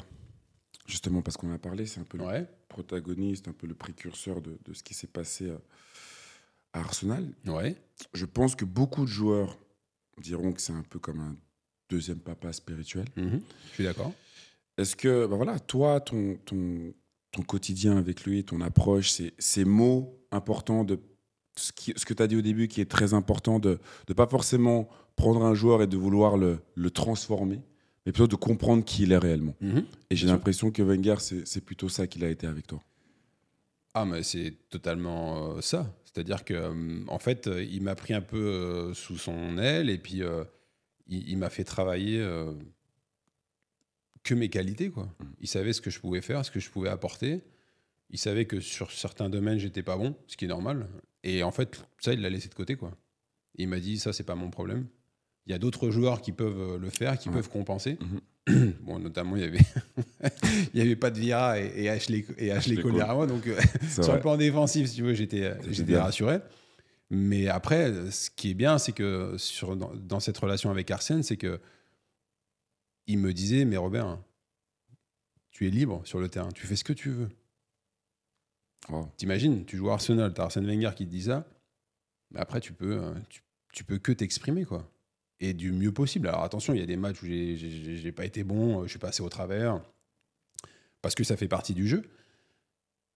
Justement, parce qu'on a parlé, c'est un peu le protagoniste, un peu le précurseur de, de ce qui s'est passé euh, à Arsenal. Ouais. Je pense que beaucoup de joueurs diront que c'est un peu comme un deuxième papa spirituel. Mhm. je suis d'accord. Est-ce que, bah voilà, toi, ton, ton, quotidien avec lui, ton approche, ces, ces mots importants de ce, que tu as dit au début qui est très important, de ne pas forcément prendre un joueur et de vouloir le, transformer, mais plutôt de comprendre qui il est réellement. Mhm. et j'ai l'impression que Wenger, c'est plutôt ça qu'il a été avec toi. Ah, mais c'est totalement euh, ça. C'est-à-dire que, euh, en fait, euh, il m'a pris un peu sous son aile et puis il, m'a fait travailler euh, que mes qualités. Quoi. Mmh. Il savait ce que je pouvais faire, ce que je pouvais apporter. Il savait que sur certains domaines, j'étais pas bon, ce qui est normal. Et en fait, ça, il l'a laissé de côté. Quoi. il m'a dit, ça, c'est pas mon problème. Il y a d'autres joueurs qui peuvent euh, le faire, qui peuvent compenser. Mmh. bon, notamment, il y avait, avait pas de Vira et, et Ashley, et Ashley moi. donc euh, sur le plan défensif, si tu veux, j'étais rassuré. Mais après, ce qui est bien, c'est que dans, cette relation avec Arsène, c'est que il me disait, mais Robert, tu es libre sur le terrain, tu fais ce que tu veux. Oh. T'imagines, tu joues à Arsenal, t'as Arsène Wenger qui te dit ça, mais après tu peux, hein, tu, peux que t'exprimer quoi. Et du mieux possible. Alors attention, il y a des matchs où j'ai pas été bon, je suis passé au travers, parce que ça fait partie du jeu.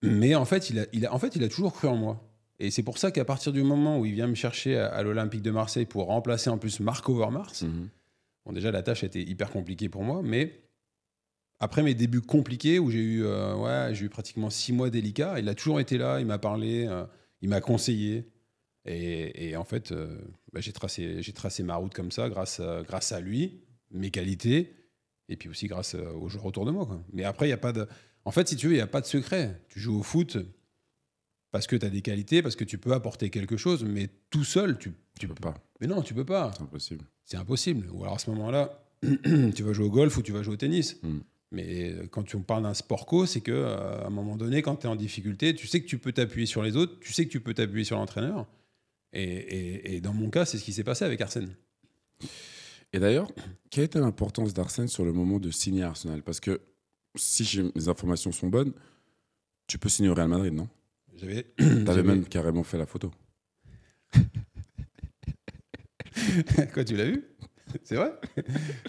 Mais en fait, il il a, en fait, il a toujours cru en moi. Et c'est pour ça qu'à partir du moment où il vient me chercher à, l'Olympique de Marseille pour remplacer en plus Marco Overmars, mhm. bon, déjà la tâche était hyper compliquée pour moi, mais après mes débuts compliqués où j'ai eu, euh, ouais, j'ai eu pratiquement six mois délicats, il a toujours été là, il m'a parlé, euh, il m'a conseillé. Et, en fait, euh, bah, j'ai tracé, ma route comme ça grâce à, grâce à lui, mes qualités, et puis aussi grâce aux joueurs autour de moi. Mais après, il y a pas de. En fait, si tu veux, il n'y a pas de secret. Tu joues au foot, parce que tu as des qualités, parce que tu peux apporter quelque chose, mais tout seul, tu ne peux pas. Mais non, tu peux pas. C'est impossible. C'est impossible. Ou alors à ce moment-là, tu vas jouer au golf ou tu vas jouer au tennis. Hmm. Mais euh, quand on parle d'un sport co, c'est que euh, à un moment donné, quand tu es en difficulté, tu sais que tu peux t'appuyer sur les autres, tu sais que tu peux t'appuyer sur l'entraîneur. Et, dans mon cas, c'est ce qui s'est passé avec Arsène. Et d'ailleurs, quelle était l'importance d'Arsène sur le moment de signer Arsenal Parce que si mes informations sont bonnes, tu peux signer au Real Madrid, non j'avais. T'avais même carrément fait la photo. Quoi, tu l'as vu C'est vrai ah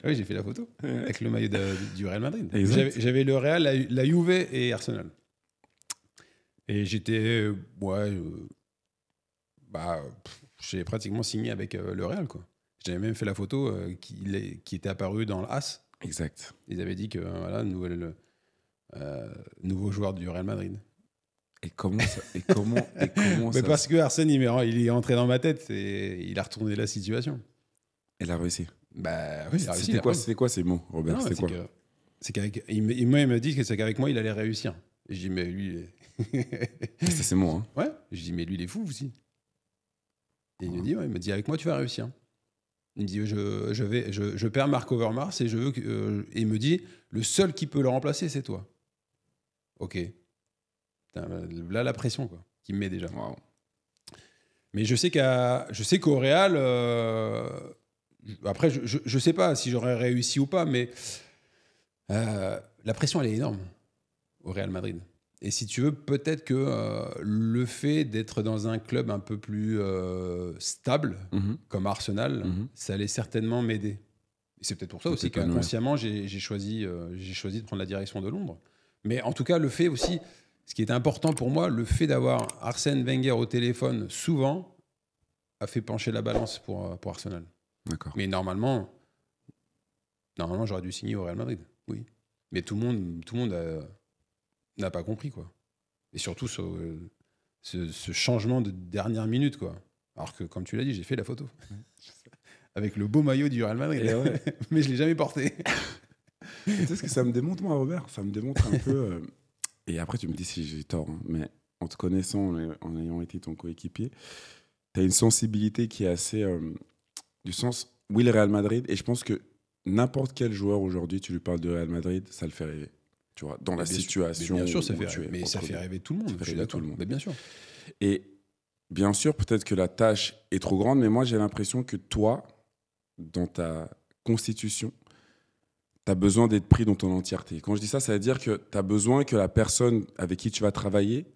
Oui, j'ai fait la photo avec le maillot du Real Madrid. J'avais le Real, la, Juve et Arsenal. Et j'étais. Euh, euh, bah, j'ai pratiquement signé avec euh, le Real, quoi. J'avais même fait la photo qui, qui, était apparue dans l'AS. Exact. Ils avaient dit que, voilà, nouvelle, nouveau joueur du Real Madrid. Et comment ça, et comment, et comment Mais Parce que Arsène, il, est entré dans ma tête et il a retourné la situation. Elle a réussi. Bah oui, C'était quoi, ces mots, Robert C'est quoi C'est qu'avec, il, moi, il me dit que qu'avec moi, il allait réussir. Et je dis mais lui, Ça, c'est moi. hein. ouais. Je dis mais lui, il est fou aussi. Et il me dit, il me dit avec moi, tu vas réussir. Il me dit je, je vais, je, perds Marc Overmars et je veux euh, et il me dit le seul qui peut le remplacer, c'est toi. Ok là, la pression quoi, qui me met déjà. Mais je sais qu'à, je sais qu'au Real, euh, après, je, je, sais pas si j'aurais réussi ou pas, mais euh, la pression elle est énorme au Real Madrid. Et si tu veux, peut-être que euh, le fait d'être dans un club un peu plus stable, mhm. comme Arsenal, mhm. ça allait certainement m'aider. c'est peut-être pour ça aussi que consciemment, j'ai, j'ai choisi, j'ai choisi de prendre la direction de Londres. Mais en tout cas, le fait aussi ce qui est important pour moi, le fait d'avoir Arsène Wenger au téléphone souvent a fait pencher la balance pour, euh, pour Arsenal. D'accord. Mais normalement, normalement j'aurais dû signer au Real Madrid, oui. Mais tout le monde, tout le monde euh, n'a pas compris, quoi. Et surtout ce, ce, changement de dernière minute, quoi. Alors que, comme tu l'as dit, j'ai fait la photo. Avec le beau maillot du Real Madrid. Mais je ne l'ai jamais porté. tu sais ce que ça me démontre, moi, Robert Ça me démontre un peu... Euh, et après, tu me dis si j'ai tort, hein, mais en te connaissant, en ayant été ton coéquipier, tu as une sensibilité qui est assez. Euh, du sens, oui, le Real Madrid, et je pense que n'importe quel joueur aujourd'hui, tu lui parles de Real Madrid, ça le fait rêver. Tu vois, dans la situation. Bien sûr, ça fait rêver. Mais ça fait rêver tout le monde. Ça fait rêver tout le monde. bien sûr. Et bien sûr, peut-être que la tâche est trop grande, mais moi, j'ai l'impression que toi, dans ta constitution, tu as besoin d'être pris dans ton entièreté. Quand je dis ça, ça veut dire que tu as besoin que la personne avec qui tu vas travailler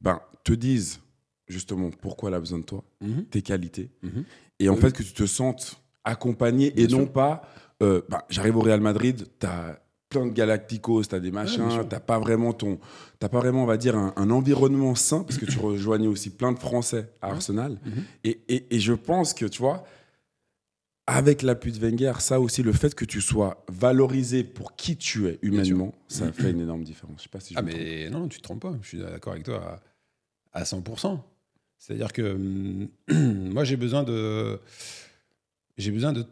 ben, te dise justement pourquoi elle a besoin de toi, mhm. tes qualités, mhm. et en euh, fait que tu te sentes accompagné et non pas euh, ben, j'arrive au Real Madrid, tu as plein de galacticos, tu as des machins, t'as pas vraiment ton t'as pas vraiment on va dire un, environnement sain parce que tu rejoignais aussi plein de Français à Arsenal mhm. et, et, et, je pense que tu vois avec l'appui de Wenger, ça aussi, le fait que tu sois valorisé pour qui tu es humainement, ça fait une énorme différence. Je sais pas si ah mais non, tu te trompes pas. Je suis d'accord avec toi à, 100%. C'est-à-dire que hum, moi, j'ai besoin de j'ai besoin de,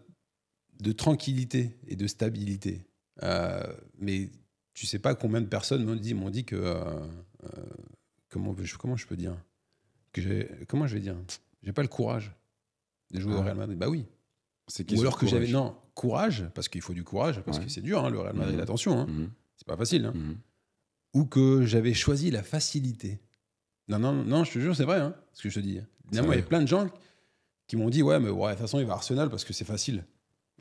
tranquillité et de stabilité. Euh, mais tu sais pas combien de personnes m'ont dit, m'ont dit que euh, euh, comment je comment je peux dire que comment je vais dire j'ai pas le courage de jouer au ah. Real Madrid. Bah oui. Ou alors que j'avais. Non, courage, parce qu'il faut du courage, parce que c'est dur, hein, le Real Madrid, mhm. attention, hein. mhm. c'est pas facile. Hein. Mhm. Ou que j'avais choisi la facilité. Non, non, non, je te jure, c'est vrai, ce que je te dis. il y a plein de gens qui m'ont dit Ouais, mais ouais, de toute façon, il va à Arsenal parce que c'est facile.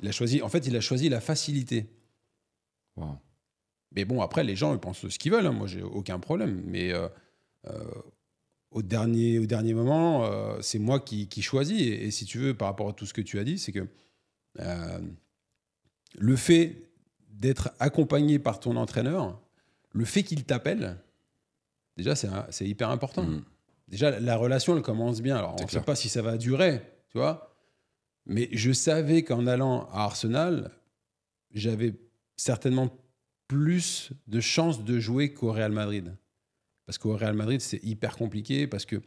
Il a choisi, en fait, il a choisi la facilité. Mais bon, après, les gens, ils pensent ce qu'ils veulent. Moi, j'ai aucun problème. Mais euh, euh, au dernier, au dernier moment, euh, c'est moi qui, choisis. Et, si tu veux, par rapport à tout ce que tu as dit, c'est que euh, le fait d'être accompagné par ton entraîneur, le fait qu'il t'appelle, déjà, c'est hyper important. Mm. Déjà, la relation, elle commence bien. Alors, on ne sait pas si ça va durer, tu vois. Mais je savais qu'en allant à Arsenal, j'avais certainement plus de chances de jouer qu'au Real Madrid. Parce qu'au Real Madrid, c'est hyper compliqué, parce qu'il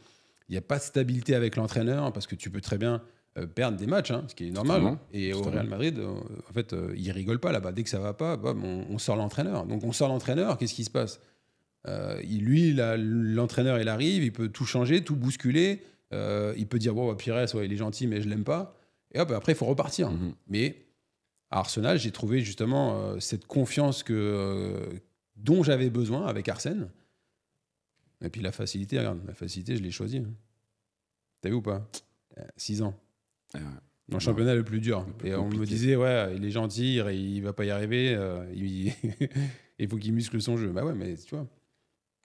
n'y a pas de stabilité avec l'entraîneur, parce que tu peux très bien euh, perdre des matchs, hein, ce qui est normal. Et au Real Madrid, euh, en fait, euh, ils rigolent pas là-bas. Dès que ça va pas, on, sort l'entraîneur. Donc on sort l'entraîneur, qu'est-ce qui se passe Lui, l'entraîneur, il arrive, il peut tout changer, tout bousculer. il peut dire, bon, bah, Pires, ouais, il est gentil, mais je l'aime pas. Et après, il faut repartir. Mhm. Mais à Arsenal, j'ai trouvé justement cette confiance que, dont j'avais besoin avec Arsène. Et puis la facilité, regarde, la facilité, je l'ai choisie. Hein. T'as vu ou pas 6 euh, ans. Mon ah Dans le championnat le plus dur. et on me disait, ouais, il est gentil, il va pas y arriver, euh, il... faut qu'il muscle son jeu. Bah ouais, mais tu vois.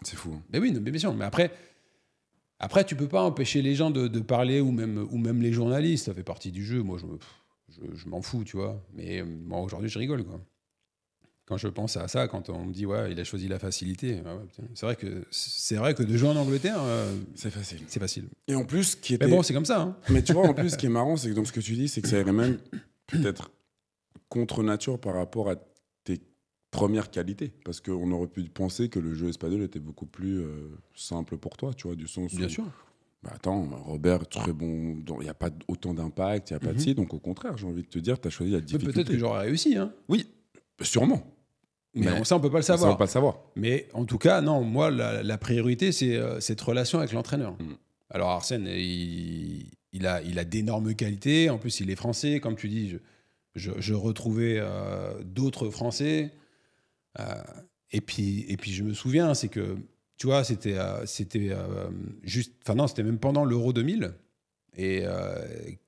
C'est fou. Hein. Mais oui, non, mais bien sûr. Mais après, après, tu peux pas empêcher les gens de, parler ou même, ou même les journalistes. Ça fait partie du jeu. Moi, je, je, je m'en fous, tu vois. Mais euh, moi, aujourd'hui, je rigole, quoi. Quand je pense à ça, quand on me dit ouais, il a choisi la facilité, ah c'est vrai que c'est vrai que de jouer en Angleterre, euh, c'est facile. C'est facile. Et en plus, qui était... mais bon, c'est comme ça. Hein. Mais tu vois, en plus, ce qui est marrant, c'est que donc ce que tu dis, c'est que ça irait même peut-être contre nature par rapport à tes premières qualités, parce qu'on aurait pu penser que le jeu espagnol était beaucoup plus euh, simple pour toi, tu vois, du sens. Bien sûr. Bah, attends, Robert, très bon, il n'y a pas autant d'impact, il n'y a pas de si, mhm. donc au contraire, j'ai envie de te dire, tu as choisi la difficulté. Peut-être que j'aurais réussi. Hein. Oui, Sûrement. Mais, on, ça, on peut pas le savoir. on peut pas le savoir. Mais en tout cas, non, moi, la, priorité, c'est euh, cette relation avec l'entraîneur. Mm. Alors, Arsène, il, a, il a d'énormes qualités. En plus, il est français. Comme tu dis, je, retrouvais euh, d'autres Français. Euh, et, puis, et puis, je me souviens, c'est que, tu vois, c'était c'était juste. Enfin, non, c'était même pendant l'Euro 2000. Et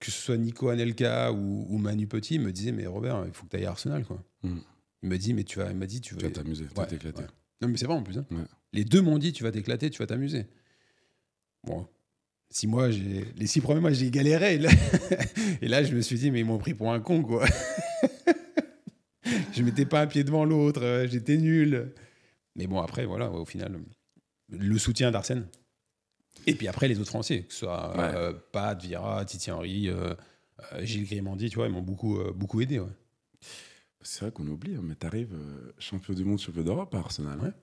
que ce soit Nico Anelka ou, Manu Petit, me disaient, « Mais Robert, il faut que tu ailles à Arsenal, quoi. Mm. Il m'a dit, mais tu vas, dit, tu vas t'amuser, tu vas t'éclater. Non, mais c'est vrai en plus. Hein. Les deux m'ont dit, tu vas t'éclater, tu vas t'amuser. Bon, j'ai... les six premiers mois, j'ai galéré. Et là... je me suis dit, mais ils m'ont pris pour un con, quoi. je mettais pas un pied devant l'autre, euh, j'étais nul. Mais bon, après, voilà, au final, le soutien d'Arsène. Et puis après, les autres Français, que ce soit euh, Pat, Vira, Titi Henry, euh, Gilles Grimandi tu vois, ils m'ont beaucoup, beaucoup aidé. Ouais. C'est vrai qu'on oublie, hein, mais tu arrives euh, champion du monde, champion d'Europe à Arsenal.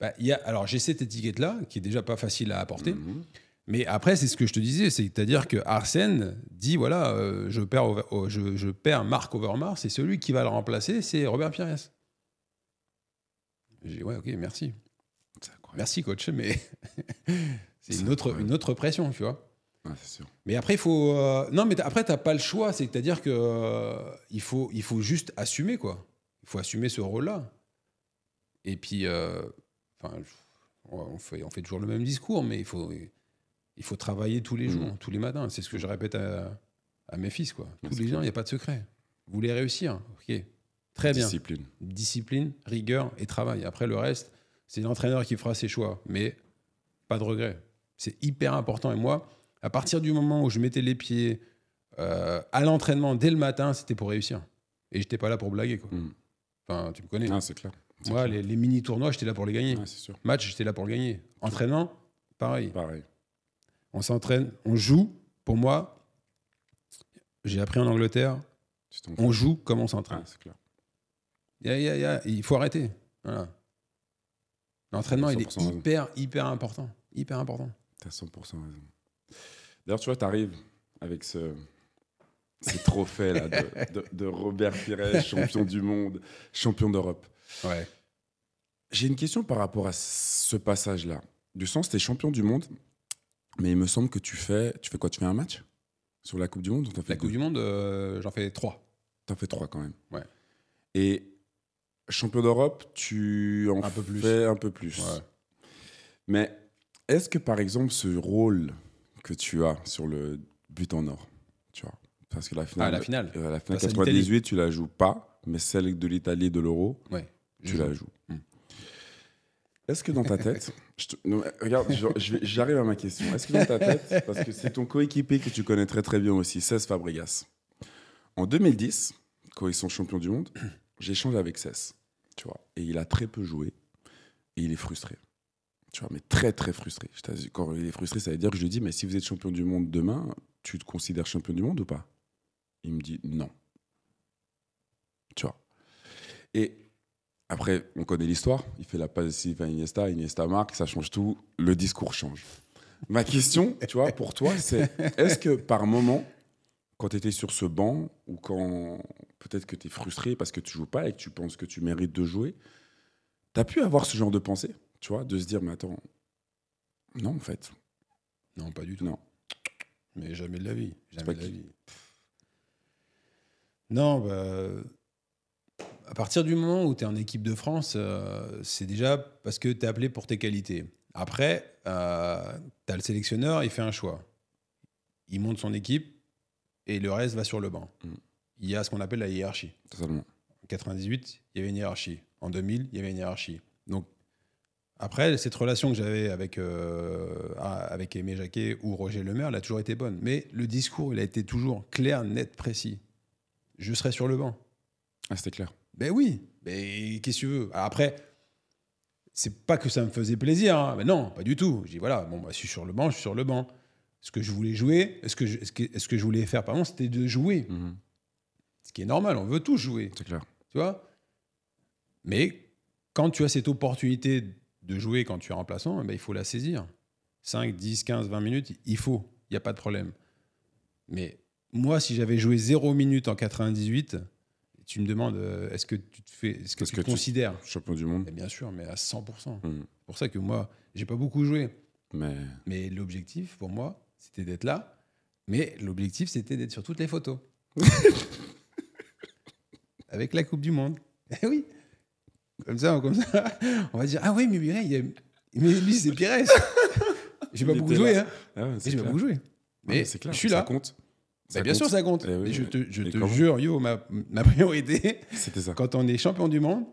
Bah, y a, alors j'ai cette étiquette-là, qui est déjà pas facile à apporter. Mhm. Mais après, c'est ce que je te disais, c'est-à-dire que Arsène dit voilà, euh, je, perds oh, je, perds Marc Overmars, et celui qui va le remplacer, c'est Robert Pires. J'ai dit ouais, ok, merci. Merci, coach, mais c'est une autre, une autre pression, tu vois. Mais après, il faut. Euh, non, mais après, t'as pas le choix. C'est-à-dire que euh, il faut, il faut juste assumer quoi. Il faut assumer ce rôle-là. Et puis, euh, on fait, on fait toujours le même discours, mais il faut, il faut travailler tous les mm. jours, tous les matins. C'est ce que je répète à, mes fils quoi. Tous les jours, il n'y a pas de secret. Vous voulez réussir, ok. Très bien. Discipline. Discipline, rigueur et travail. Après, le reste, c'est l'entraîneur qui fera ses choix, mais pas de regret. C'est hyper important. Et moi, à partir du moment où je mettais les pieds euh, à l'entraînement dès le matin, c'était pour réussir. Et j'étais pas là pour blaguer. Quoi. Hmm. Enfin, tu me connais. Ah, Moi, les, mini-tournois, j'étais là pour les gagner. Match, j'étais là pour le gagner. Entraînement, pareil. Pareil. On s'entraîne, on joue. Pour moi, j'ai appris en Angleterre, on joue comme on s'entraîne. Ah, clair. Il faut arrêter. L'entraînement, il est hyper, hyper important. Hyper important. T'as 100% raison. D'ailleurs, tu vois, tu arrives avec ce, ces trophées là, de, Robert Piret, champion du monde, champion d'Europe. Ouais. J'ai une question par rapport à ce passage-là. Du sens, tu es champion du monde, mais il me semble que tu fais, tu fais quoi Tu fais un match sur la Coupe du Monde La Coupe du Monde, euh, j'en fais trois. Tu en fais trois quand même. Ouais. Et champion d'Europe, tu en fais un peu plus. Ouais. Mais est-ce que par exemple ce rôle que tu as sur le but en or. Tu vois. Parce que la finale, ah, la finale. Euh, la finale 98, tu la joues pas, mais celle de l'Italie et de l'Euro, tu la joues. Hmm. Est-ce que dans ta tête, regarde, j'arrive à ma question. Est-ce que dans ta tête, parce que c'est ton coéquipier que tu connais très très bien aussi, 16 Fabregas. En 2010, quand ils sont champions du monde, j'échange avec Cés, tu vois, et il a très peu joué et il est frustré. Tu vois, mais très, très frustré. quand il est frustré, ça veut dire que je lui dis, mais si vous êtes champion du monde demain, tu te considères champion du monde ou pas Il me dit, non. Tu vois. Et après, on connaît l'histoire. Il fait la passe à Iniesta, Iniesta marque, ça change tout. Le discours change. Ma question, tu vois, pour toi, c'est est-ce que par moment, quand tu étais sur ce banc, ou quand peut-être que tu es frustré parce que tu joues pas et que tu penses que tu mérites de jouer, tu as pu avoir ce genre de pensée tu vois, de se dire, mais attends, non, en fait. Non, pas du tout. Non. Mais jamais de la vie. Jamais de la vie. Non, bah, à partir du moment où tu es en équipe de France, euh, c'est déjà parce que tu es appelé pour tes qualités. Après, euh, tu as le sélectionneur, il fait un choix. Il monte son équipe et le reste va sur le banc. Mm. Il y a ce qu'on appelle la hiérarchie. Totalement. En 98, il y avait une hiérarchie. En 2000, il y avait une hiérarchie. Donc, après, cette relation que j'avais avec, euh, avec Aimé Jacquet ou Roger Lemaire, elle a toujours été bonne. Mais le discours, il a été toujours clair, net, précis. Je serai sur le banc. Ah, c'était clair. Ben oui, mais ben qu'est-ce que tu veux Après, c'est pas que ça me faisait plaisir, mais hein. ben non, pas du tout. Je dis voilà, bon, bah, je suis sur le banc, je suis sur le banc. Ce que je voulais jouer, ce que je, ce que, ce que je voulais faire, c'était de jouer. Mhm. Ce qui est normal, on veut tous jouer. C'est clair. Tu vois Mais quand tu as cette opportunité de jouer quand tu es remplaçant, eh ben, il faut la saisir. 5, 10, 15, 20 minutes, il faut. Il n'y a pas de problème. Mais moi, si j'avais joué 0 minute en 98, tu me demandes euh, est-ce que tu te, fais, est-ce que, considères champion du monde eh Bien sûr, mais à 100%. Hmm. C'est pour ça que moi, j'ai pas beaucoup joué. Mais, mais l'objectif pour moi, c'était d'être là. Mais l'objectif, c'était d'être sur toutes les photos. Avec la Coupe du Monde. Eh oui comme ça ça, on va dire Ah oui mais Mireille, il c'est Pires. J'ai pas hein. ah beaucoup joué, hein. Ah j'ai pas beaucoup joué. Mais, je suis ça là. compte. Bah, bien sûr, ça compte. Eh je eh te, je jure, yo, ma, ma priorité, C'était ça. quand on est champion du monde,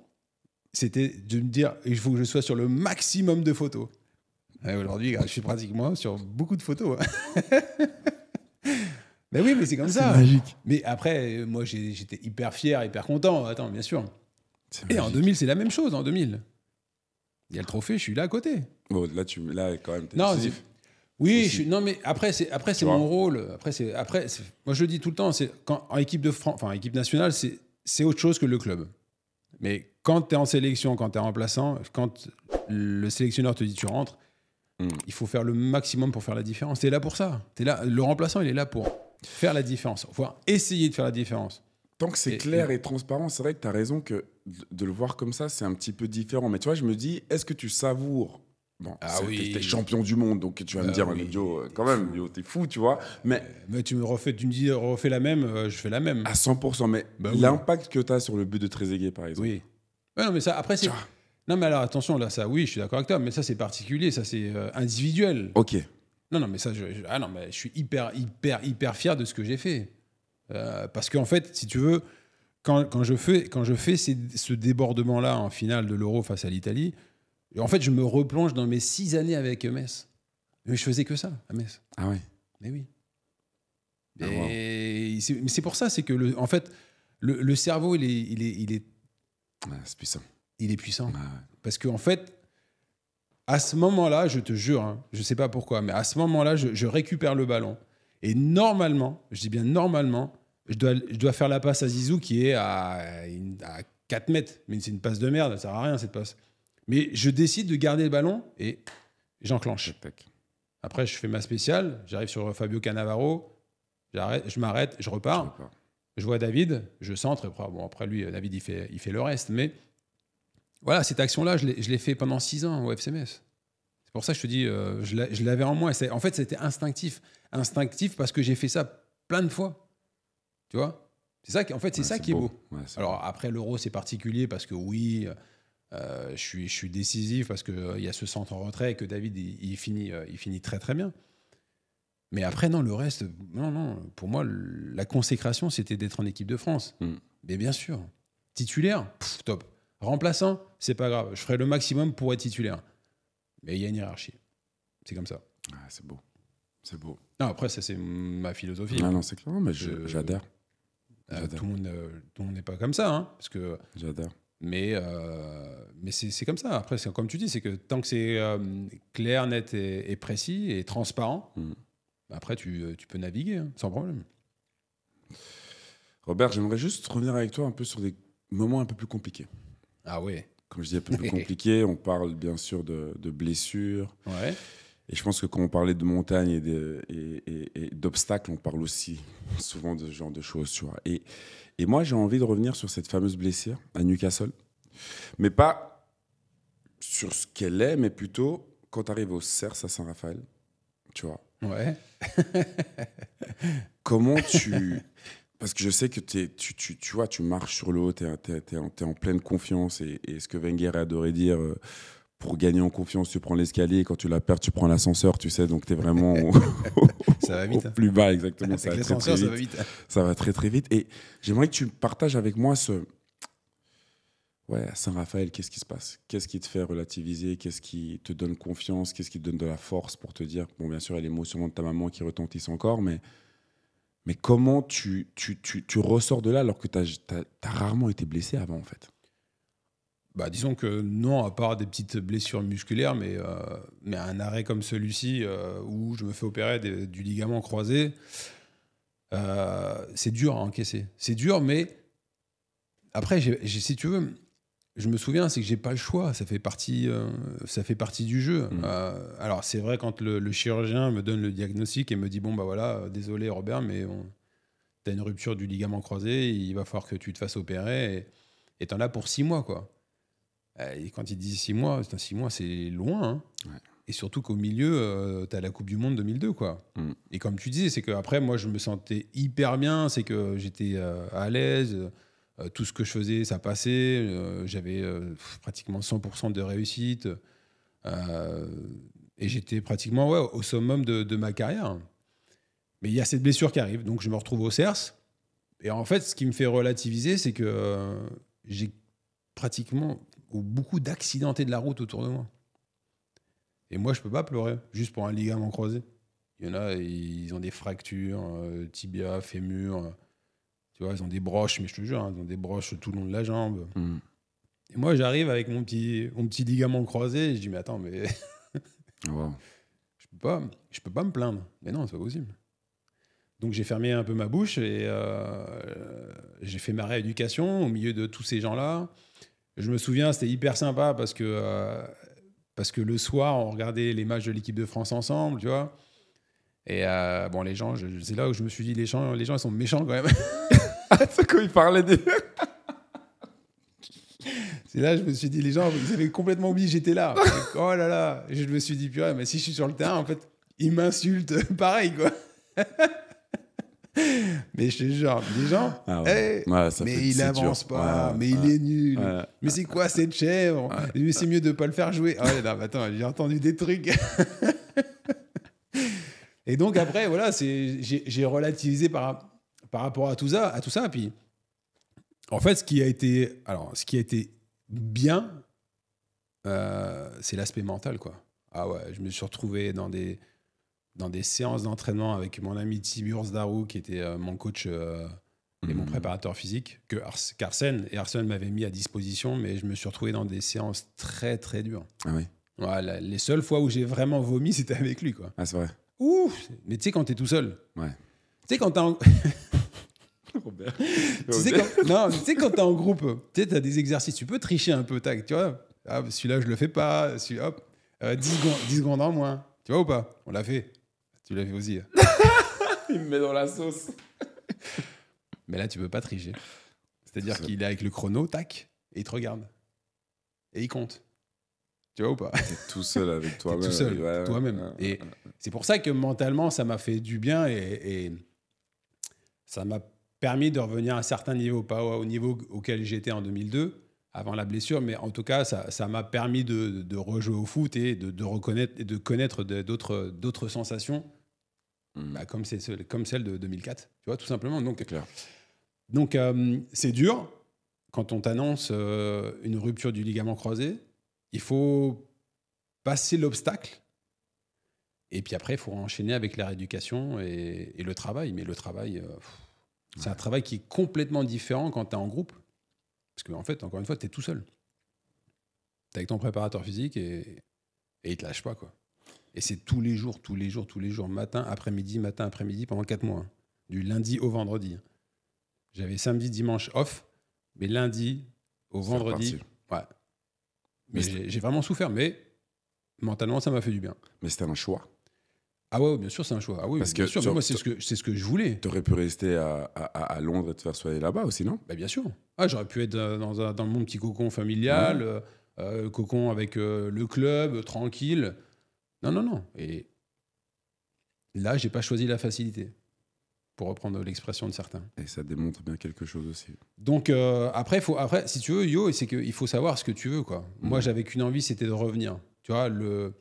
c'était de me dire il faut que je sois sur le maximum de photos. Aujourd'hui, je suis pratiquement sur beaucoup de photos. Hein. mais oui, mais c'est comme ça. Mais après, moi, j'étais hyper fier, hyper content. Attends, bien sûr. Et en 2000, c'est la même chose, en 2000. Il y a le trophée, je suis là à côté. Bon, là, tu, là quand même, non, Oui, je non, mais après, c'est, après, c'est mon rôle. Après, c'est, après moi, je le dis tout le temps, c'est quand, en équipe de France, équipe nationale, c'est, c'est autre chose que le club. Mais quand tu es en sélection, quand tu es remplaçant, quand le sélectionneur te dit tu rentres, hmm. il faut faire le maximum pour faire la différence. Tu es là pour ça. Es là, le remplaçant, il est là pour faire la différence, voire essayer de faire la différence. Tant que c'est clair et, transparent, c'est vrai que tu as raison que de le voir comme ça, c'est un petit peu différent. Mais tu vois, je me dis, est-ce que tu savoures Bon, ah oui. T'es champion du monde, donc tu vas me bah dire, oui. Euh, quand même, t'es fou, tu vois. Mais, tu me refais, tu me dis, refais la même, euh, je fais la même. À 100%, mais bah l'impact que tu as sur le but de Trezeguet, par exemple. Oui. Ouais, non, mais ça, après, c'est. Non, mais alors attention, là, ça, oui, je suis d'accord avec toi, mais ça, c'est particulier, ça, c'est euh, individuel. Ok. Non, non, mais ça, ah non, mais je suis hyper, hyper, hyper fier de ce que j'ai fait. Euh, parce qu'en fait, si tu veux, quand, quand, je fais, quand je fais ces, ce débordement-là en finale de l'Euro face à l'Italie, en fait, je me replonge dans mes six années avec Metz. Mais je faisais que ça à Metz. Ah oui Mais oui. Ah, mais c'est pour ça, c'est que, le, en fait, le, cerveau, il est. Il est, il est, ah, puissant. Il est puissant. Ah parce qu'en en fait, à ce moment-là, je te jure, hein, je ne sais pas pourquoi, mais à ce moment-là, je récupère le ballon. Et normalement, je dis bien normalement, je dois, faire la passe à Zizou qui est à, à 4 mètres. Mais c'est une passe de merde, ça sert à rien cette passe. Mais je décide de garder le ballon et j'enclenche. Après, je fais ma spéciale, j'arrive sur Fabio Cannavaro, je m'arrête, je repars. Je, vois David, je centre. Après, bon, après lui, David, il fait, il fait le reste. Mais voilà, cette action-là, je l'ai fait pendant 6 ans au FCMS. C'est pour ça que je te dis, euh, je l'avais en moi. En fait, c'était instinctif. Instinctif parce que j'ai fait ça plein de fois. Tu vois C'est ça qui, en fait, c'est ça qui est beau. Alors après, l'euro, c'est particulier parce que oui, euh, je, suis, je suis décisif parce qu'il euh, il y a ce centre en retrait et que David, il, finit, euh, il finit très très bien. Mais après, non, le reste, non, non. Pour moi, la consécration, c'était d'être en équipe de France. Mm. Mais bien sûr, titulaire, top. Remplaçant, c'est pas grave. Je ferai le maximum pour être titulaire. Mais il y a une hiérarchie. C'est comme ça. c'est beau. C'est beau. après, ça, c'est ma philosophie. Ah, non, c'est clair. Mais j'adhère. Euh, euh, tout le monde n'est pas comme ça. Hein, parce que, Mais, euh, mais c'est comme ça. Après, comme tu dis, c'est que tant que c'est clair, net et, précis et transparent, mm. après, tu, tu, peux naviguer hein, sans problème. Robert, j'aimerais juste revenir avec toi un peu sur des moments un peu plus compliqués. Ah ouais. Comme je dis un peu plus compliqué on parle bien sûr de, de blessures. Ouais. Et je pense que quand on parlait de montagne et, de, et, d'obstacles, on parle aussi souvent de ce genre de choses. Tu vois. Et, et moi, j'ai envie de revenir sur cette fameuse blessure à Newcastle. Mais pas sur ce qu'elle est, mais plutôt quand tu arrives au CERS à Saint-Raphaël. Tu vois. Ouais. Comment tu. Parce que je sais que tu, tu, tu, vois, tu marches sur l'eau, tu es, en pleine confiance. Et, ce que Wenger adorait dire. Euh, pour gagner en confiance, tu prends l'escalier. Quand tu la perds, tu prends l'ascenseur, tu sais. Donc, tu es vraiment hein. plus bas, exactement. ça, va très, très vite. Hein. ça va très, très vite. Et j'aimerais que tu partages avec moi ce. Ouais, Saint-Raphaël, qu'est-ce qui se passe Qu'est-ce qui te fait relativiser Qu'est-ce qui te donne confiance Qu'est-ce qui te donne de la force pour te dire Bon, bien sûr, il y a les de ta maman qui retentissent encore, mais, mais comment tu, tu, tu, ressors de là alors que tu as rarement été blessé avant, en fait bah, disons que non, à part des petites blessures musculaires, mais, euh, mais un arrêt comme celui-ci euh, où je me fais opérer du ligament croisé, euh, c'est dur à encaisser. C'est dur, mais après, si tu veux, je me souviens, c'est que j'ai pas le choix. Ça fait partie, ça fait partie du jeu. Mmh. alors c'est vrai quand le, chirurgien me donne le diagnostic et me dit bon bah voilà, désolé Robert, mais tu as une rupture du ligament croisé, il va falloir que tu te fasses opérer. Et, tu en as pour six mois, quoi. Euh, et quand ils disent six mois, six mois, c'est loin. Hein. Et surtout qu'au milieu, euh, tu as la Coupe du Monde 2002. Quoi. Mm. Et comme tu disais, c'est qu'après, moi, je me sentais hyper bien. C'est que j'étais euh, à l'aise. tout ce que je faisais, ça passait. J'avais pratiquement 100% de réussite. et j'étais pratiquement ouais, au summum de, de ma carrière. Mais il y a cette blessure qui arrive. Donc, je me retrouve au CERS. Et en fait, ce qui me fait relativiser, c'est que j'ai pratiquement ou beaucoup d'accidentés de la route autour de moi. Et moi, je peux pas pleurer juste pour un ligament croisé. Il y en a, ils ont des fractures, euh, tibia, fémur. Euh, tu vois, ils ont des broches, mais je te jure, hein, ils ont des broches tout le long de la jambe. Hmm. Et moi, j'arrive avec mon petit, mon petit ligament croisé je dis, mais attends, mais. Je peux pas, peux pas me plaindre. Mais non, c'est pas possible. Donc j'ai fermé un peu ma bouche et euh, j'ai fait ma rééducation au milieu de tous ces gens-là je me souviens, c'était hyper sympa parce que, euh, parce que le soir, on regardait les matchs de l'équipe de France ensemble, tu vois. Et euh, bon, les gens, c'est là où je me suis dit, les gens, les gens ils sont méchants quand même. quoi ils parlaient des. c'est là je me suis dit, les gens, vous avez complètement oublié, j'étais là. oh là là, je me suis dit, purée, mais si je suis sur le terrain, en fait, ils m'insultent pareil, quoi. Mais je te jure, des gens, mais il avance pas, mais il est nul. mais c'est quoi cette chèvre Mais c'est mieux de pas le faire jouer. Ah attends, j'ai entendu des trucs. et donc après, voilà, j'ai relativisé par, par rapport à tout ça, à tout ça. Puis, en fait, ce qui a été, alors, ce qui a été bien, euh, c'est l'aspect mental, quoi. Ah ouais, je me suis retrouvé dans des dans des séances d'entraînement avec mon ami Tiburce Darou, qui était euh, mon coach euh, et mon mmh. préparateur physique, que qu'Arsène et Arsène m'avait mis à disposition, mais je me suis retrouvé dans des séances très très dures. Ah oui. les seules fois où j'ai vraiment vomi, c'était avec lui, quoi. Ah c'est vrai. mais tu sais quand t'es tout seul. Ouais. Tu sais quand t'es en... quand... en groupe, tu sais t'as des exercices, tu peux tricher un peu, tu vois. Ah, celui-là je le fais pas, celui hop, 10 euh, secondes en moins, tu vois ou pas On l'a fait. Tu l'as aussi. Hein. Il me met dans la sauce. Mais là, tu peux pas tricher. C'est-à-dire qu'il est avec le chrono, tac, et il te regarde. Et il compte. Tu vois ou pas T'es tout seul avec toi-même. tout seul, toi-même. Et- C'est pour ça que mentalement, ça m'a fait du bien et, ça m'a permis de revenir à un certain niveau, pas au niveau auquel j'étais en 2002, avant la blessure, mais en tout cas, ça m'a permis de, rejouer au foot et de, reconnaître et de connaître d'autres sensations Mm. Bah, comme, c'est, comme celle de 2004, tu vois, tout simplement. Donc, clair. donc euh, c'est dur quand on t'annonce euh, une rupture du ligament croisé. Il faut passer l'obstacle. Et puis après, il faut enchaîner avec la rééducation et, le travail. Mais le travail, euh, c'est un travail qui est complètement différent quand tu es en groupe. Parce qu'en en fait, encore une fois, tu es tout seul. Tu avec ton préparateur physique et, et il te lâche pas. quoi. Et c'est tous les jours, tous les jours, tous les jours, matin, après-midi, matin, après-midi, pendant quatre mois, hein. du lundi au vendredi. Hein. J'avais samedi, dimanche off, mais lundi au vendredi. Ouais. Mais, j'ai vraiment souffert, mais mentalement, ça m'a fait du bien. Mais c'était un choix. Ah ouais, bien sûr, c'est un choix. Ah oui, bien sûr, moi, c'est ce, que, je voulais. Tu aurais pu rester à, Londres et te faire soigner là-bas aussi, non bah, Bien sûr. Ah, j'aurais pu être euh, dans, mon petit cocon familial, euh, euh, cocon avec le club, tranquille. Non, non, non. Et là, j'ai pas choisi la facilité, pour reprendre l'expression de certains. Et ça démontre bien quelque chose aussi. Donc euh, après, faut, après, si tu veux, Yo, c'est qu'il faut savoir ce que tu veux. quoi. Mm. Moi, j'avais qu'une envie, c'était de revenir. Tu vois, le,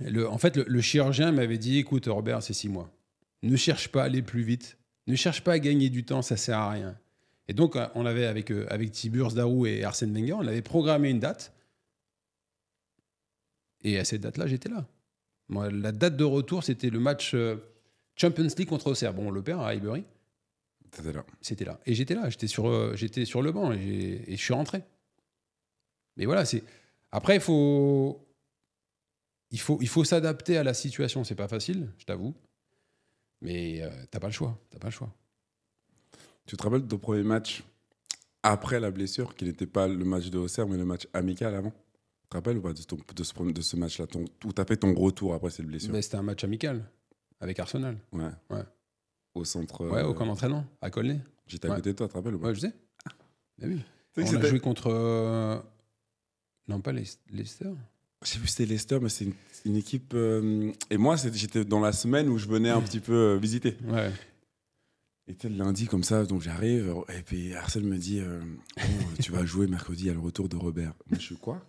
le, en fait, le, chirurgien m'avait dit, écoute, Robert, c'est six mois. Ne cherche pas à aller plus vite. Ne cherche pas à gagner du temps, ça sert à rien. Et donc, euh, on avait avec, euh, avec Tiburce et Arsène Wenger, on avait programmé une date et à cette date-là, j'étais là. Moi, la date de retour, c'était le match euh, Champions League contre Auxerre. Bon, le père à Highbury. C'était là. Et j'étais là. J'étais sur, euh, j'étais sur le banc et, je suis rentré. Mais voilà, c'est. Après, faut... il faut, il faut s'adapter à la situation. C'est pas facile, je t'avoue. Mais tu euh, t'as pas le choix. T'as pas le choix. Tu te rappelles de ton premier match après la blessure, qui n'était pas le match de Auxerre, mais le match amical avant te rappelles ou pas de, ce, match-là tu as fait ton retour après cette blessure. c'était un match amical avec Arsenal. Ouais. ouais. Au centre. Ouais, au euh, camp d'entraînement, à Colney. J'étais à côté de toi, tu te rappelles ou pas Ouais, je sais. Ah, oui. On a joué contre. Euh, non, pas Leicester. J'ai vu plus c'était Leicester, mais c'est une, équipe. Euh, et moi, j'étais dans la semaine où je venais un petit peu visiter. Ouais. Et le lundi, comme ça, donc j'arrive, et puis Arsène me dit euh, oh, Tu vas jouer mercredi à le retour de Robert. je suis quoi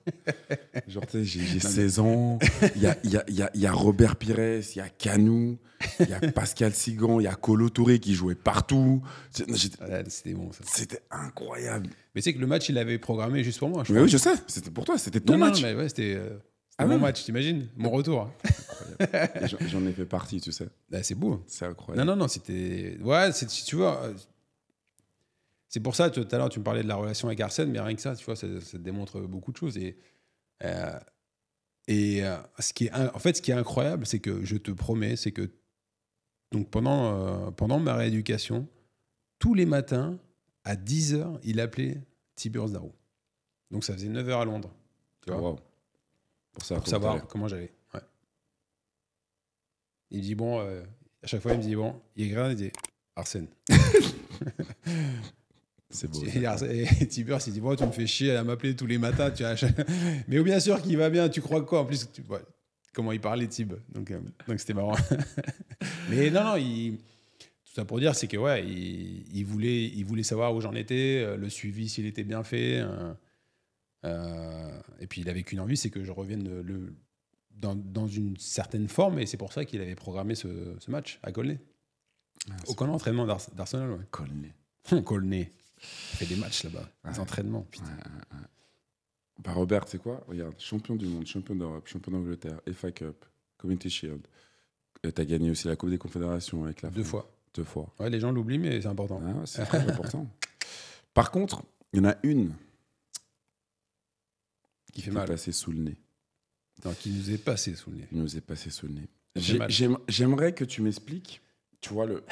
Genre, tu j'ai 16 ans, il y a, Robert Pires, il y a Canou, il y a Pascal Sigan, il y a Colo Touré qui jouait partout. Ah, c'était incroyable. Mais c'est que le match, il l'avait programmé juste pour moi. Je oui, je sais, c'était pour toi, c'était ton match. Non, ouais, c'était. Euh, ah mon match, t'imagines Mon euh, retour. Hein. J'en ai fait partie, tu sais. Bah, c'est beau. C'est incroyable. Non, non, non, c'était. Ouais, si tu vois. Euh, c'est pour ça, tout à l'heure, tu me parlais de la relation avec Arsène, mais rien que ça, tu vois, ça, démontre beaucoup de choses. Et, euh, et euh, ce qui est, en fait, ce qui est incroyable, c'est que je te promets, c'est que donc pendant, pendant ma rééducation, tous les matins, à 10h, il appelait Tiburce Darou. Donc ça faisait 9h à Londres. pour savoir comment j'allais. Il me dit, bon, euh, à chaque fois, il me dit, bon, il est grand, il dit, Arsène. C'est beau. Et, il s'est dit, bon, tu me fais chier à m'appeler tous les matins. Tu as... Mais bien sûr qu'il va bien, tu crois quoi En plus, tu... comment il parlait, Tib. Donc euh, donc c'était marrant. Mais non, non, il... tout ça pour dire, c'est que, ouais, il... voulait, il voulait savoir où j'en étais, euh, le suivi, s'il était bien fait. et puis il avait qu'une envie, c'est que je revienne le, dans, une certaine forme, et c'est pour ça qu'il avait programmé ce, match à Colney. Ah, Au camp d'entraînement d'Arsenal, ouais. Colney. Hum, Colney. Il fait des matchs là-bas, des entraînements. bah Robert, c'est quoi Regarde, champion du monde, champion d'Europe, champion d'Angleterre, FA Cup, Community Shield. Euh, tu as gagné aussi la Coupe des Confédérations avec la Deux fois. Deux fois. Ouais, les gens l'oublient, mais c'est important. Ah, c'est très important. Par contre, il y en a une qui, fait mal. passée sous le nez. Donc qui nous est passé sous le nez. Il nous est passé sous le nez. J'aimerais que tu m'expliques, tu vois, le,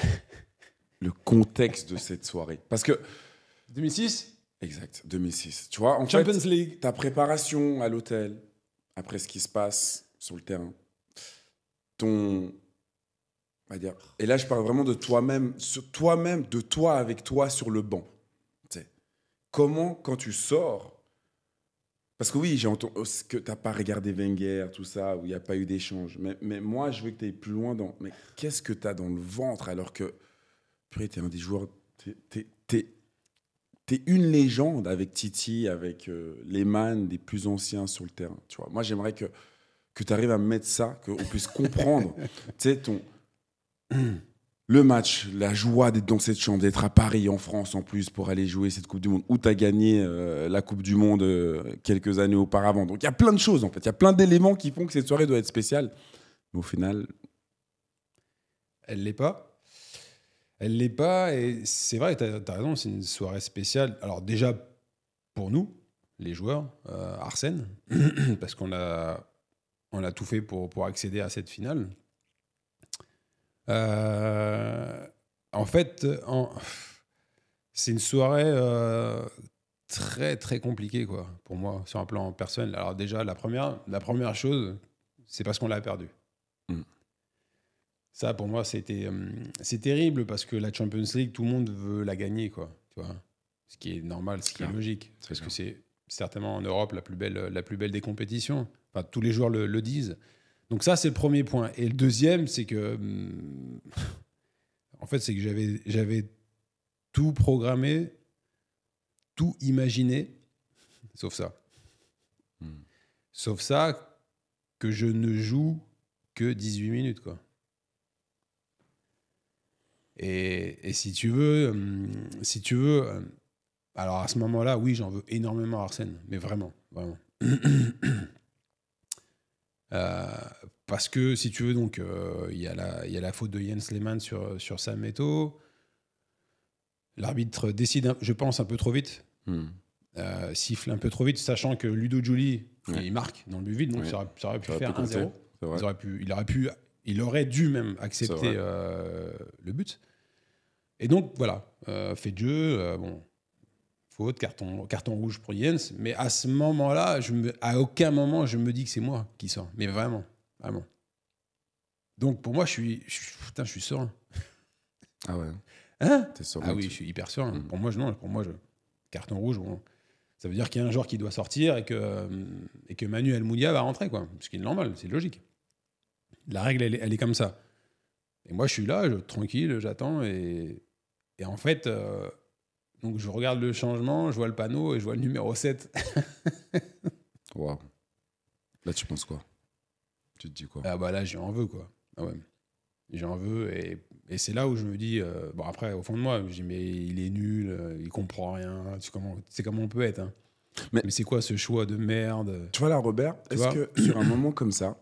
le contexte de cette soirée. Parce que. 2006 Exact, 2006. Tu vois, en Champions fait, League. Ta préparation à l'hôtel, après ce qui se passe sur le terrain, ton. On va dire. Et là, je parle vraiment de toi-même, toi-même, de toi avec toi sur le banc. comment, quand tu sors parce que oui, j'ai entendu oh, ce que tu n'as pas regardé Wenger, tout ça, où il n'y a pas eu d'échange. Mais, moi, je veux que tu ailles plus loin dans. Mais qu'est-ce que tu as dans le ventre alors que. Purée, tu es un des joueurs. Tu es, une légende avec Titi, avec euh, les man des plus anciens sur le terrain. Tu vois, moi, j'aimerais que, que tu arrives à mettre ça, qu'on puisse comprendre. tu sais, ton le match, la joie d'être dans cette chambre, d'être à Paris, en France en plus, pour aller jouer cette Coupe du Monde, où tu as gagné euh, la Coupe du Monde euh, quelques années auparavant. Donc il y a plein de choses en fait, il y a plein d'éléments qui font que cette soirée doit être spéciale. Mais au final. Elle l'est pas. Elle l'est pas, et c'est vrai, tu as, raison, c'est une soirée spéciale. Alors déjà, pour nous, les joueurs, euh, Arsène, parce qu'on a, on a tout fait pour, pour accéder à cette finale. Euh, en fait, c'est une soirée euh, très très compliquée quoi pour moi sur un plan personnel. Alors déjà la première la première chose, c'est parce qu'on l'a perdu. Mm. Ça pour moi c'était euh, c'est terrible parce que la Champions League tout le monde veut la gagner quoi, tu vois. Ce qui est normal, ce qui est logique parce que c'est certainement en Europe la plus belle la plus belle des compétitions. Enfin tous les joueurs le disent. Donc ça, c'est le premier point. Et le deuxième, c'est que... Hum, en fait, c'est que j'avais, tout programmé, tout imaginé, sauf ça. Hmm. Sauf ça, que je ne joue que 18 minutes, quoi. Et, si tu veux, hum, si tu veux, hum, alors à ce moment-là, oui, j'en veux énormément Arsène, mais vraiment, vraiment. Euh, parce que si tu veux, donc euh, il y, y, a la faute de Jens Lehmann sur, sur Sam L'arbitre décide, je pense, un peu trop vite. Hmm. Euh, siffle un peu trop vite, sachant que Ludo Giuli, il marque dans le but vide, donc ça, aurait, pu faire 1-0. Il, aurait pu, il aurait dû même accepter le but. Et donc voilà, fait de jeu, bon, carton, carton rouge pour Jens. Mais à ce moment-là, je me, à aucun moment, je me dis que c'est moi qui sors. Mais vraiment, vraiment. Donc pour moi, je suis, je, suis serein. Ah ouais. Hein Ah oui, je suis hyper serein. Mm. Pour moi, je, non. Pour moi, je, carton rouge. ça veut dire qu'il y a un joueur qui doit sortir et que et que Manuel Mounia va rentrer quoi. Ce qui est normal, c'est logique. La règle, elle, est comme ça. Et moi, je suis là, je, tranquille, j'attends et et en fait. Euh, donc je regarde le changement, je vois le panneau et je vois le numéro 7. Waouh. Là, tu penses quoi Tu te dis quoi Ah bah là, j'en veux, quoi. J'ai ah ouais. J'en veux. Et, c'est là où je me dis, euh, bon après, au fond de moi, je dis, mais il est nul, euh, il comprend rien, tu, comment, comment on peut être. Hein. Mais, mais c'est quoi ce choix de merde Tu vois là, Robert, est-ce que sur un moment comme ça,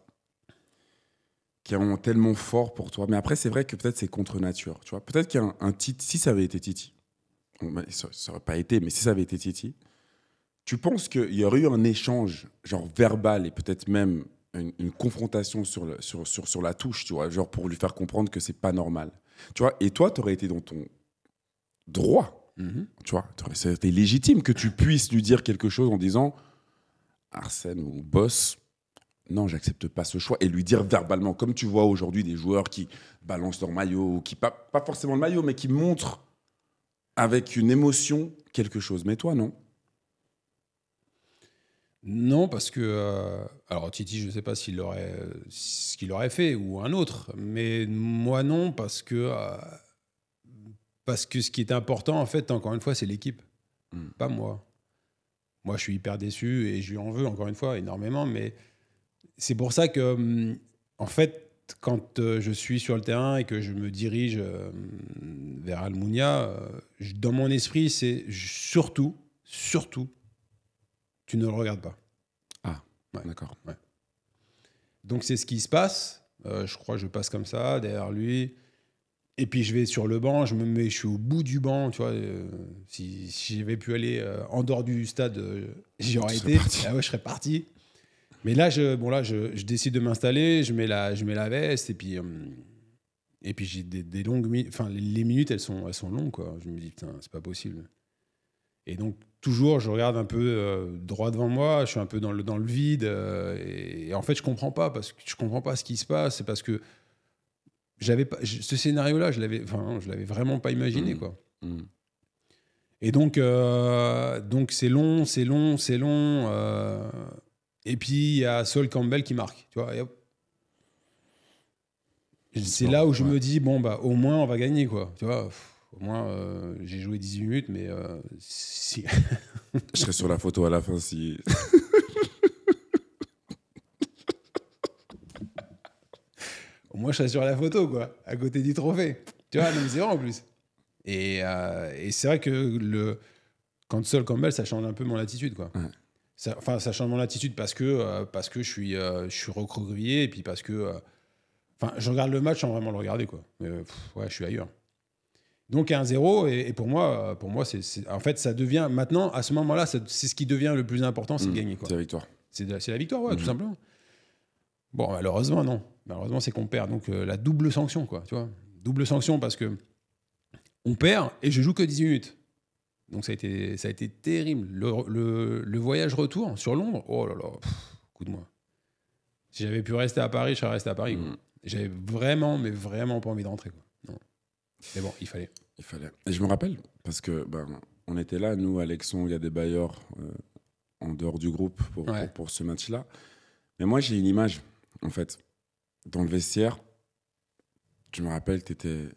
qui est tellement fort pour toi, mais après, c'est vrai que peut-être c'est contre nature, tu vois. Peut-être qu'un un titre, si ça avait été Titi, ça n'aurait pas été, mais si ça avait été Titi, tu penses qu'il y aurait eu un échange, genre verbal et peut-être même une, confrontation sur, le, sur, la touche, tu vois, genre pour lui faire comprendre que c'est pas normal. Tu vois, et toi, tu aurais été dans ton droit, mm tu vois, c'était légitime que tu puisses lui dire quelque chose en disant Arsène ou Boss, non, j'accepte pas ce choix, et lui dire verbalement, comme tu vois aujourd'hui des joueurs qui balancent leur maillot, qui, pas, pas forcément le maillot, mais qui montrent avec une émotion quelque chose. Mais toi, non non, parce que. Euh, alors, Titi, je ne sais pas s'il aurait, ce qu'il aurait fait ou un autre, mais moi non, parce que, euh, parce que ce qui est important, en fait, encore une fois, c'est l'équipe, hmm. pas moi. Moi, je suis hyper déçu et je lui en veux, encore une fois, énormément, mais c'est pour ça que, hum, en fait, quand euh, je suis sur le terrain et que je me dirige euh, vers Almunia, euh, dans mon esprit, c'est surtout, surtout, tu ne le regardes pas. Ah, d'accord. Donc c'est ce qui se passe. je crois que je passe comme ça, derrière lui. Et puis je vais sur le banc, je me mets, je suis au bout du banc, tu vois. si, j'avais pu aller en dehors du stade, j'y aurais été. Ah ouais, je serais parti. Mais là, je, bon, là, je, décide de m'installer, je, mets la, je mets la veste et puis. Euh, et puis j'ai des, longues minutes, enfin les minutes elles sont, elles sont longues quoi. Je me dis putain c'est pas possible. Et donc toujours je regarde un peu euh, droit devant moi, je suis un peu dans le, dans le vide euh, et, en fait je comprends pas parce que je comprends pas ce qui se passe, c'est parce que j'avais pas ce scénario là, je l'avais, enfin je l'avais vraiment pas imaginé mmh. quoi. Mmh. Et donc donc c'est long, c'est long, c'est long. Et puis il y a Saul Campbell qui marque. Tu vois, c'est là où je me dis bon bah au moins on va gagner quoi. Tu vois, au moins euh, j'ai joué 18 minutes, mais euh, si. je serai sur la photo à la fin si. au moins je serai sur la photo quoi, à côté du trophée. Tu vois, même en plus. Euh, et, c'est vrai que le quand Sol Campbell, ça change un peu mon attitude quoi ça, enfin, ça change mon attitude parce que, euh, parce que je suis, euh, je suis recroquevillé et puis parce que. Euh, enfin, je regarde le match sans vraiment le regarder, quoi. ouais, je suis ailleurs. Donc, 1-0, et, pour moi, pour moi c'est, en fait, ça devient. Maintenant, à ce moment-là, c'est ce qui devient le plus important, c'est de mmh, gagner, quoi. C'est la victoire. C'est la victoire, ouais, tout mmh. simplement. Bon, malheureusement, non. Malheureusement, c'est qu'on perd. Donc, la double sanction, quoi, tu vois. Double sanction parce que on perd et je joue que 18 minutes. Donc ça a été, ça a été terrible. Le, le, voyage retour sur Londres, oh là là, coup de moi. Si j'avais pu rester à Paris, je serais resté à Paris. Mm. J'avais vraiment, mais vraiment pas envie de rentrer. Mais bon, il fallait. Il fallait. Et je me rappelle, parce que ben, on était là, nous, Alexon, il y a des bailleurs euh, en dehors du groupe pour, pour, ce match-là. Mais moi, j'ai une image, en fait. Dans le vestiaire, je me rappelle, tu étais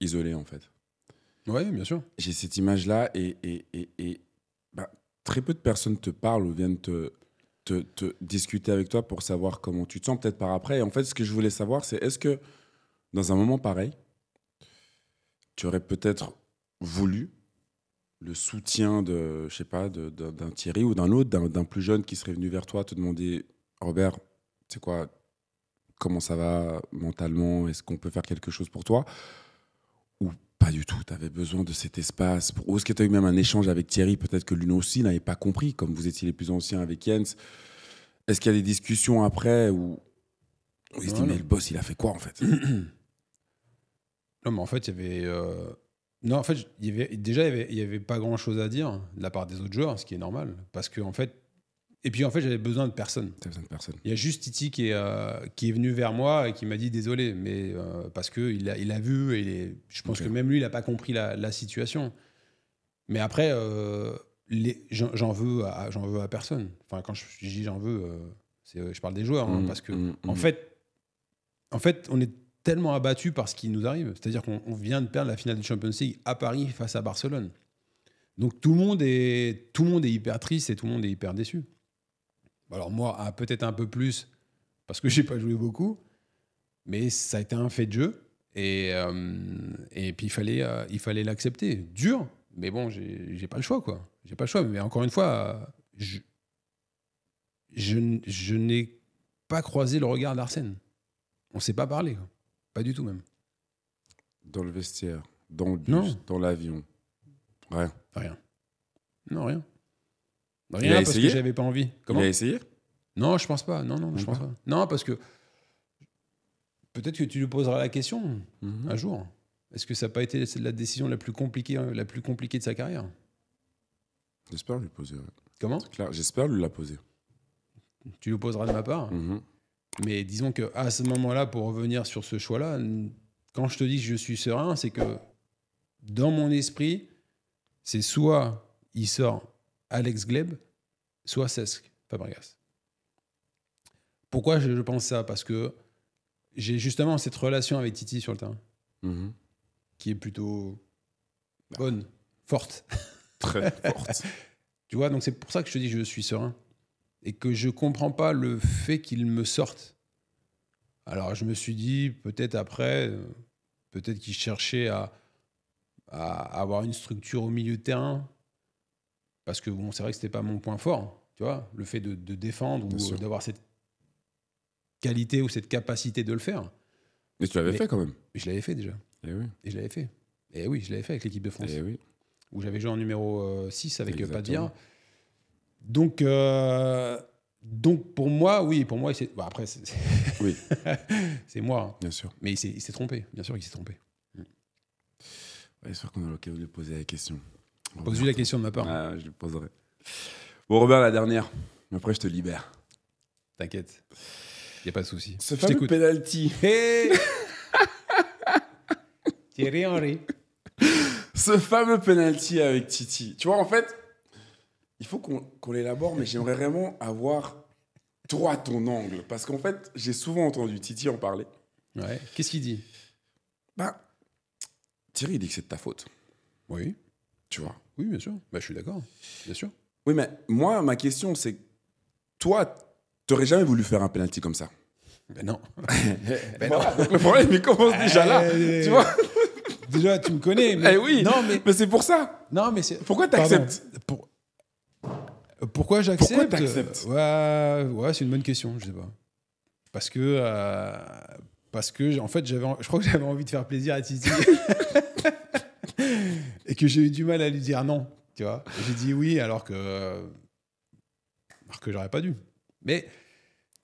isolé, en fait. Oui, bien sûr. J'ai cette image-là et, bah, très peu de personnes te parlent ou viennent te, discuter avec toi pour savoir comment tu te sens, peut-être par après. en fait, ce que je voulais savoir, c'est est-ce que dans un moment pareil, tu aurais peut-être voulu le soutien de, je sais pas, d'un Thierry ou d'un autre, d'un plus jeune qui serait venu vers toi te demander, Robert, c'est quoi, comment ça va mentalement, est-ce qu'on peut faire quelque chose pour toi pas du tout. Tu avais besoin de cet espace. Pour... Est-ce que tu as eu même un échange avec Thierry Peut-être que l'une aussi n'avait pas compris, comme vous étiez les plus anciens avec Jens. Est-ce qu'il y a des discussions après Ou il mais le boss, il a fait quoi en fait Non, mais en fait, il y avait. Euh, non, en fait, déjà, il n'y avait... pas grand chose à dire de la part des autres joueurs, ce qui est normal. Parce que, en fait, et puis en fait, j'avais besoin de personne. besoin de personne. Il y a juste Titi qui est, euh, qui est venu vers moi et qui m'a dit désolé, mais euh, parce que il a, il a vu et je pense que même lui, il n'a pas compris la, situation. Mais après, euh, j'en veux, à, veux à personne. Enfin, quand je, dis j'en veux, je parle des joueurs, hein, mm, parce que mm, mm, en, Fait, en fait, on est tellement abattu par ce qui nous arrive. C'est-à-dire qu'on vient de perdre la finale de Champions League à Paris face à Barcelone. Donc tout le monde est, tout le monde est hyper triste et tout le monde est hyper déçu. Alors moi, peut-être un peu plus, parce que j'ai pas joué beaucoup, mais ça a été un fait de jeu. Et, euh, puis il fallait euh, il fallait l'accepter. Dur, mais bon, j'ai pas le choix, quoi. J'ai pas le choix. Mais encore une fois, euh, je, n'ai pas croisé le regard d'Arsène. On ne s'est pas parlé, pas du tout même. Dans le vestiaire, dans le bus, dans l'avion. Rien. Rien. Non, rien. Bah, rien parce que j'avais pas envie. Comment Il a essayé Non, je pense pas. Non, non, je pense pas. Non, parce que peut-être que tu lui poseras la question mhm. un jour. Est-ce que ça n'a pas été la décision la plus compliquée, hein, la plus compliquée de sa carrière J'espère lui poser. Comment J'espère lui la poser. Tu lui poseras de ma part. Mhm. Mais disons que à ce moment-là, pour revenir sur ce choix-là, quand je te dis que je suis serein, c'est que dans mon esprit, c'est soit il sort Alex Gleb, soit Cesc Fabregas. Pourquoi je pense ça Parce que j'ai justement cette relation avec Titi sur le terrain, mhm. qui est plutôt bah. bonne, forte. Très forte. tu vois, donc c'est pour ça que je te dis je suis serein. Et que je comprends pas le fait qu'il me sorte. Alors je me suis dit, peut-être après, euh, peut-être qu'il cherchait à, à avoir une structure au milieu de terrain parce que bon, c'est vrai que c'était pas mon point fort, tu vois, le fait de, défendre ou euh, d'avoir cette qualité ou cette capacité de le faire. Mais tu l'avais fait quand même. Je l'avais fait déjà. Et, eh oui. et je l'avais fait. Et eh oui, je l'avais fait avec l'équipe de France. Et eh oui. Où j'avais joué en numéro 6 euh, avec euh, Padien. Donc, donc pour moi, oui, pour moi, bon, après, c'est moi. Hein. Bien sûr. Mais il s'est trompé, bien sûr qu'il s'est trompé. J'espère qu'on a l'occasion de poser la question. Pose-lui la question de ma part. Ah, je le poserai. Bon, Robert, la dernière. Après, je te libère. T'inquiète. Il n'y a pas de souci. Ce fameux penalty. Thierry Henry. Ce fameux penalty avec Titi. Tu vois, en fait, il faut qu'on l'élabore, mais j'aimerais vraiment avoir toi ton angle. Parce qu'en fait, j'ai souvent entendu Titi en parler. Ouais. Qu'est-ce qu'il dit Bah, Thierry, il dit que c'est de ta faute. Oui. Tu vois Oui, bien sûr. Bah, je suis d'accord. Bien sûr. Oui, mais moi, ma question, c'est toi, t'aurais jamais voulu faire un penalty comme ça Ben non. ben, ben non. le problème, il commence déjà là. Eh. tu vois Déjà, tu me connais. Mais... Eh oui. Non, mais, mais c'est pour ça. Non, mais c'est. Pourquoi t'acceptes pour... Pourquoi j'accepte Pourquoi t'acceptes Ouais, ouais c'est une bonne question. Je sais pas. Parce que. Euh, parce que, en fait, j'avais, je crois que j'avais envie de faire plaisir à Titi. et que j'ai eu du mal à lui dire non, tu vois. J'ai dit oui alors que que j'aurais pas dû. Mais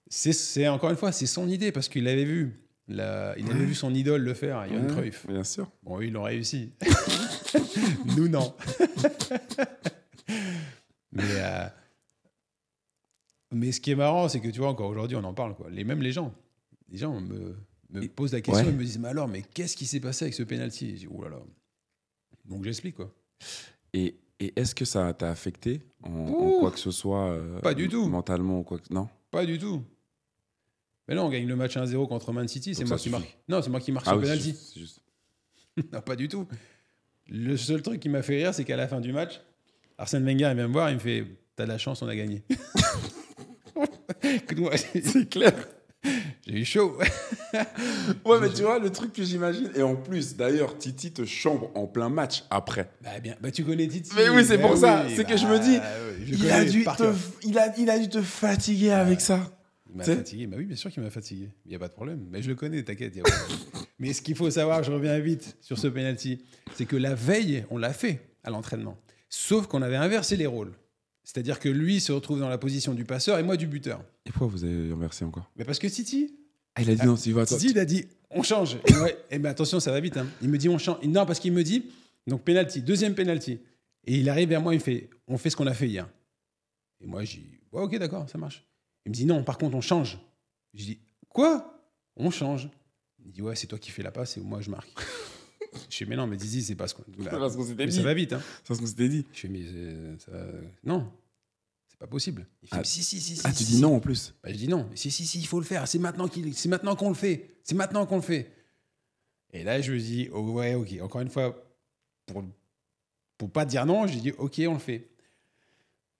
c'est encore une fois, c'est son idée parce qu'il l'avait vu. il avait vu son idole le faire, Ian Cruyff. Bien sûr. Bon, ils l'ont réussi. Nous, non. Euh, mais, ce qui est marrant, c'est que tu vois, encore aujourd'hui, on en parle. Quoi. Les, mêmes les gens. Les gens me, posent la question Ils me disent Mais alors, mais qu'est-ce qui s'est passé avec ce penalty Je oh là là. Donc j'explique quoi. Et, est-ce que ça t'a affecté en, quoi que ce soit euh, Pas du tout. Mentalement ou quoi que Non Pas du tout. Mais non, on gagne le match 1-0 contre Man City, c'est moi, qui marque. Non, c'est moi qui marque ah sur penalty. non, pas du tout. Le seul truc qui m'a fait rire, c'est qu'à la fin du match, Arsène Wenger vient me voir, il me fait T'as de la chance, on a gagné. c'est clair. J'ai eu chaud. ouais, mais tu vois, le truc que j'imagine. Et en plus, d'ailleurs, Titi te chambre en plein match après. Bah, bien. Bah, tu connais Titi. Mais oui, c'est bah pour ça. Bah c'est que je me dis, il, a dû te, il, a, dû te fatiguer bah, avec ça. Il m'a fatigué. Bah oui, bien sûr qu'il m'a fatigué. Il n'y a pas de problème. Mais je le connais, t'inquiète. mais ce qu'il faut savoir, je reviens vite sur ce penalty, c'est que la veille, on l'a fait à l'entraînement. Sauf qu'on avait inversé les rôles. C'est-à-dire que lui se retrouve dans la position du passeur et moi du buteur. Et pourquoi vous avez remercié encore Mais parce que Titi, Ah, il a dit ah, non, va, il a dit on change. et, ouais, eh ben attention, ça va vite. Hein. Il me dit on change. Non, parce qu'il me dit donc penalty, deuxième penalty. Et il arrive vers moi, il fait on fait ce qu'on a fait hier. Et moi, j'ai ouais, ok, d'accord, ça marche. Il me dit non, par contre, on change. Je dis quoi On change. Il dit ouais, c'est toi qui fais la passe et moi je marque. Je fais, mais non, mais dis-y, c'est pas ce qu'on. Bah, s'était dit. Ça va vite. Hein. C'est ce qu'on s'était dit. Je mais euh, ça non, c'est pas possible. Il ah, si, si, si. Ah, tu dis non en plus. Bah, je dis non. Si, si, si, il faut le faire. C'est maintenant qu'on le fait. C'est maintenant qu'on le fait. Et là, je lui dis, oh, ouais, ok. Encore une fois, pour, pour pas dire non, j'ai dit, ok, on le fait.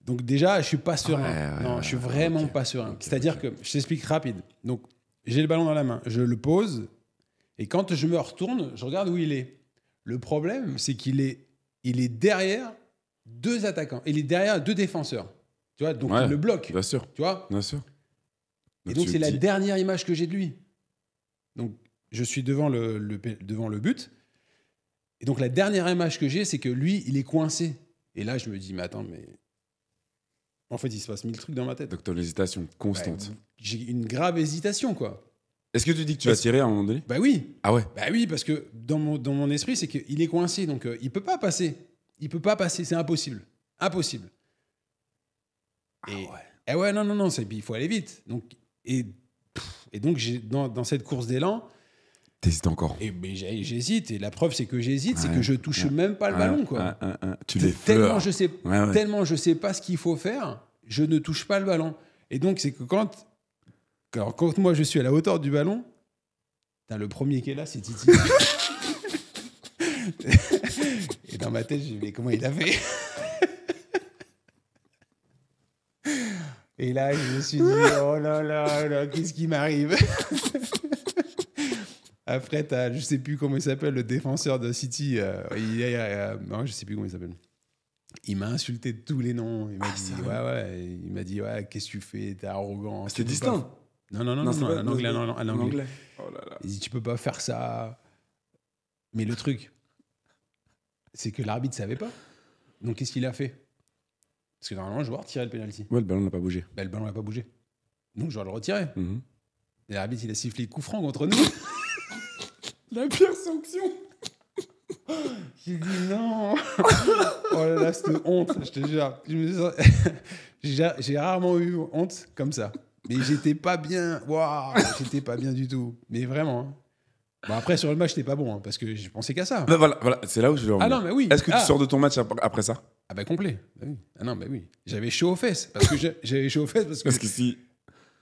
Donc déjà, je suis pas ah, serein. non, je suis vraiment pas serein. C'est-à-dire que je t'explique rapide. Donc j'ai le ballon dans la main, je le pose, et quand je me retourne, je regarde où il est. Le problème, c'est qu'il est, il est derrière deux attaquants. Il est derrière deux défenseurs. Tu vois, donc il le bloque. Bien sûr. Tu vois Bien sûr. Et donc, c'est la dernière image que j'ai de lui. Donc je suis devant le, devant le but. Et donc la dernière image que j'ai, c'est que lui, il est coincé. Et là, je me dis, mais attends, mais. En fait, il se passe mille trucs dans ma tête. Donc, as hésitation constante. j'ai une grave hésitation, quoi. Est-ce que tu dis que tu vas tirer à un moment donné Bah oui. Ah ouais Bah oui, parce que dans mon, dans mon esprit, c'est qu'il est coincé, donc il euh, il peut pas passer. Il peut pas passer, c'est impossible. Impossible. Ah et, ouais. Eh ouais, non, non, non, c'est, il faut aller vite. Donc, et, et donc, j'ai, dans, dans cette course d'élan, T'hésites encore. Et eh ben, j'hésite. Et la preuve, c'est que j'hésite, c'est que je touche même pas le ballon, quoi. Tu les tellement je sais, tellement je sais pas ce qu'il faut faire, je ne touche pas le ballon. Et donc, c'est que quand alors, quand moi je suis à la hauteur du ballon, as le premier qui est là, c'est Titi. et dans ma tête, j'ai mais comment il a fait. Et là, je me suis dit, oh là là, oh qu'est-ce qui m'arrive Après, as, je sais plus comment il s'appelle, le défenseur de City. Euh, il, euh, je sais plus comment il s'appelle. Il m'a insulté de tous les noms. Il m'a ah, dit, ouais, ouais. Il m'a dit, ouais, qu'est-ce que tu fais T'es arrogant. C'était ah, distinct. Non, non, non, non, non, en anglais. En anglais. Oh là là. Il dit, tu peux pas faire ça. Mais le truc, c'est que l'arbitre savait pas. Donc qu'est-ce qu'il a fait Parce que normalement, le joueur tirait le penalty. Ouais, le ballon n'a pas bougé. Bah, le ballon n'a pas bougé. Donc, je vais le retirer. Mm Et l'arbitre, il a sifflé coup franc contre nous. La pire sanction J'ai dit non Oh là là, c'était honte, je te jure. J'ai rarement eu honte comme ça. Mais j'étais pas bien. Waouh, j'étais pas bien du tout. Mais vraiment. Hein. Bon, après, sur le match, j'étais pas bon, hein, parce que je pensais qu'à ça. Hein. voilà, voilà. c'est là où je veux revenir. Ah non, mais oui. Est-ce que tu ah. sors de ton match après ça Ah bah complet. Bah ah non, bah oui. J'avais chaud aux fesses. Parce que j'avais chaud aux fesses parce que. Parce que si.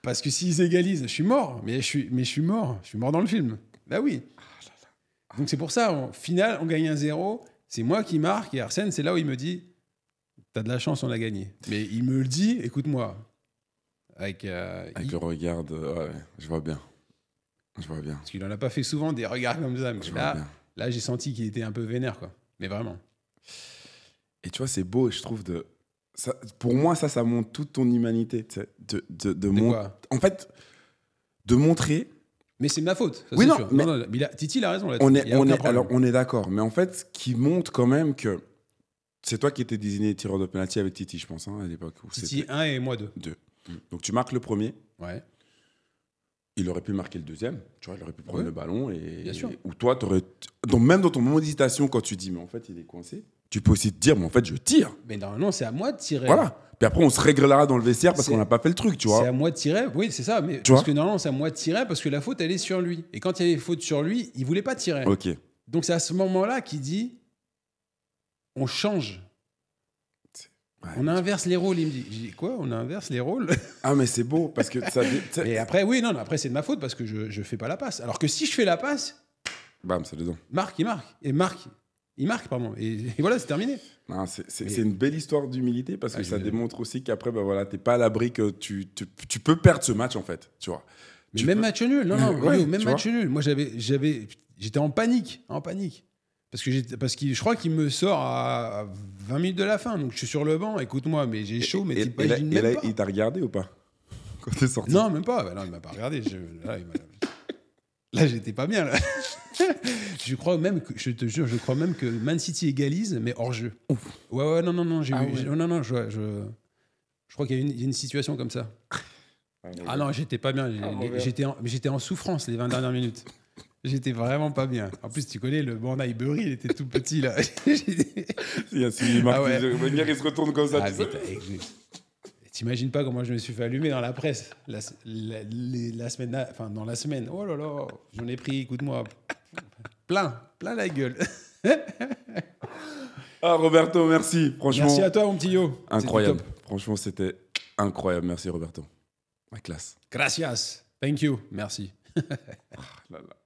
Parce que s'ils égalisent, je suis mort. Mais je suis, mais je suis mort. Je suis mort dans le film. Bah oui. Ah Donc c'est pour ça, en finale, on gagne un 0 C'est moi qui marque et Arsène, c'est là où il me dit T'as de la chance, on a gagné. Mais il me le dit, écoute-moi, avec, euh, le regard de, je vois bien. Je vois bien. Parce qu'il n'en a pas fait souvent des regards comme ça. Mais là, là j'ai senti qu'il était un peu vénère, quoi. Mais vraiment. Et tu vois, c'est beau, je trouve, de. pour moi, ça, ça montre toute ton humanité. De, de, de, En fait, de montrer. Mais c'est ma faute. Ça, oui, non, sûr. non, Titi, il a raison. Là, on est, on alors, on est d'accord. Mais en fait, qui montre quand même que. C'est toi qui étais désigné tireur de penalty avec Titi, je pense, hein, à l'époque. Titi 1 et moi 2. 2. Mm. Donc tu marques le premier. Ouais. Il aurait pu marquer le deuxième, tu vois, il aurait pu prendre le ballon et, Bien sûr. ou toi t'aurais donc même dans ton moment d'hésitation quand tu dis mais en fait il est coincé, tu peux aussi te dire mais en fait je tire. Mais non c'est à moi de tirer. Voilà. Puis après on se réglera dans le vestiaire parce qu'on n'a pas fait le truc, tu vois. C'est à moi de tirer, oui c'est ça, mais tu parce que normalement c'est à moi de tirer parce que la faute elle est sur lui et quand il y avait faute sur lui, il voulait pas tirer. Ok. Donc c'est à ce moment-là qu'il dit on change on inverse les rôles. Il me dit, quoi On inverse les rôles Ah mais c'est beau parce que ça. Et après oui non, après c'est de ma faute parce que je ne fais pas la passe. Alors que si je fais la passe, bam c'est dedans. Marc il marque et Marc il marque pardon et, voilà c'est terminé. C'est une belle histoire d'humilité parce que ça démontre aussi qu'après ben voilà t'es pas à l'abri que tu, peux perdre ce match en fait tu vois. Mais même match nul non non même match nul moi j'avais j'avais j'étais en panique en panique parce que, parce je crois qu'il me sort à 20 minutes de la fin. Donc je suis sur le banc, écoute-moi, mais j'ai chaud, mais et, là, là il t'a regardé ou pas Quand t'es sorti Non, même pas. Bah non, il m'a pas regardé. là, j'étais pas bien. Là. je crois même que, je te jure, je crois même que Man City égalise, mais hors jeu. Ouais, ouais, non, non, non. Ah ouais. Non, non, je, crois qu'il y, a une situation comme ça. Ah, ah non, j'étais pas bien. Ah, j'étais en souffrance les 20 dernières minutes. J'étais vraiment pas bien. En plus, tu connais le bon Burry, il était tout petit là. il y a celui ah venir, il se retourne comme ça. Ah, T'imagines pas comment je me suis fait allumer dans la presse la, semaine, enfin dans la semaine. Oh là là, j'en ai pris, écoute-moi, plein, plein la gueule. ah Roberto, merci, franchement. Merci à toi, mon petit yo. Incroyable, franchement, c'était incroyable. Merci Roberto, ma classe. Gracias, thank you, merci. Ah, là là.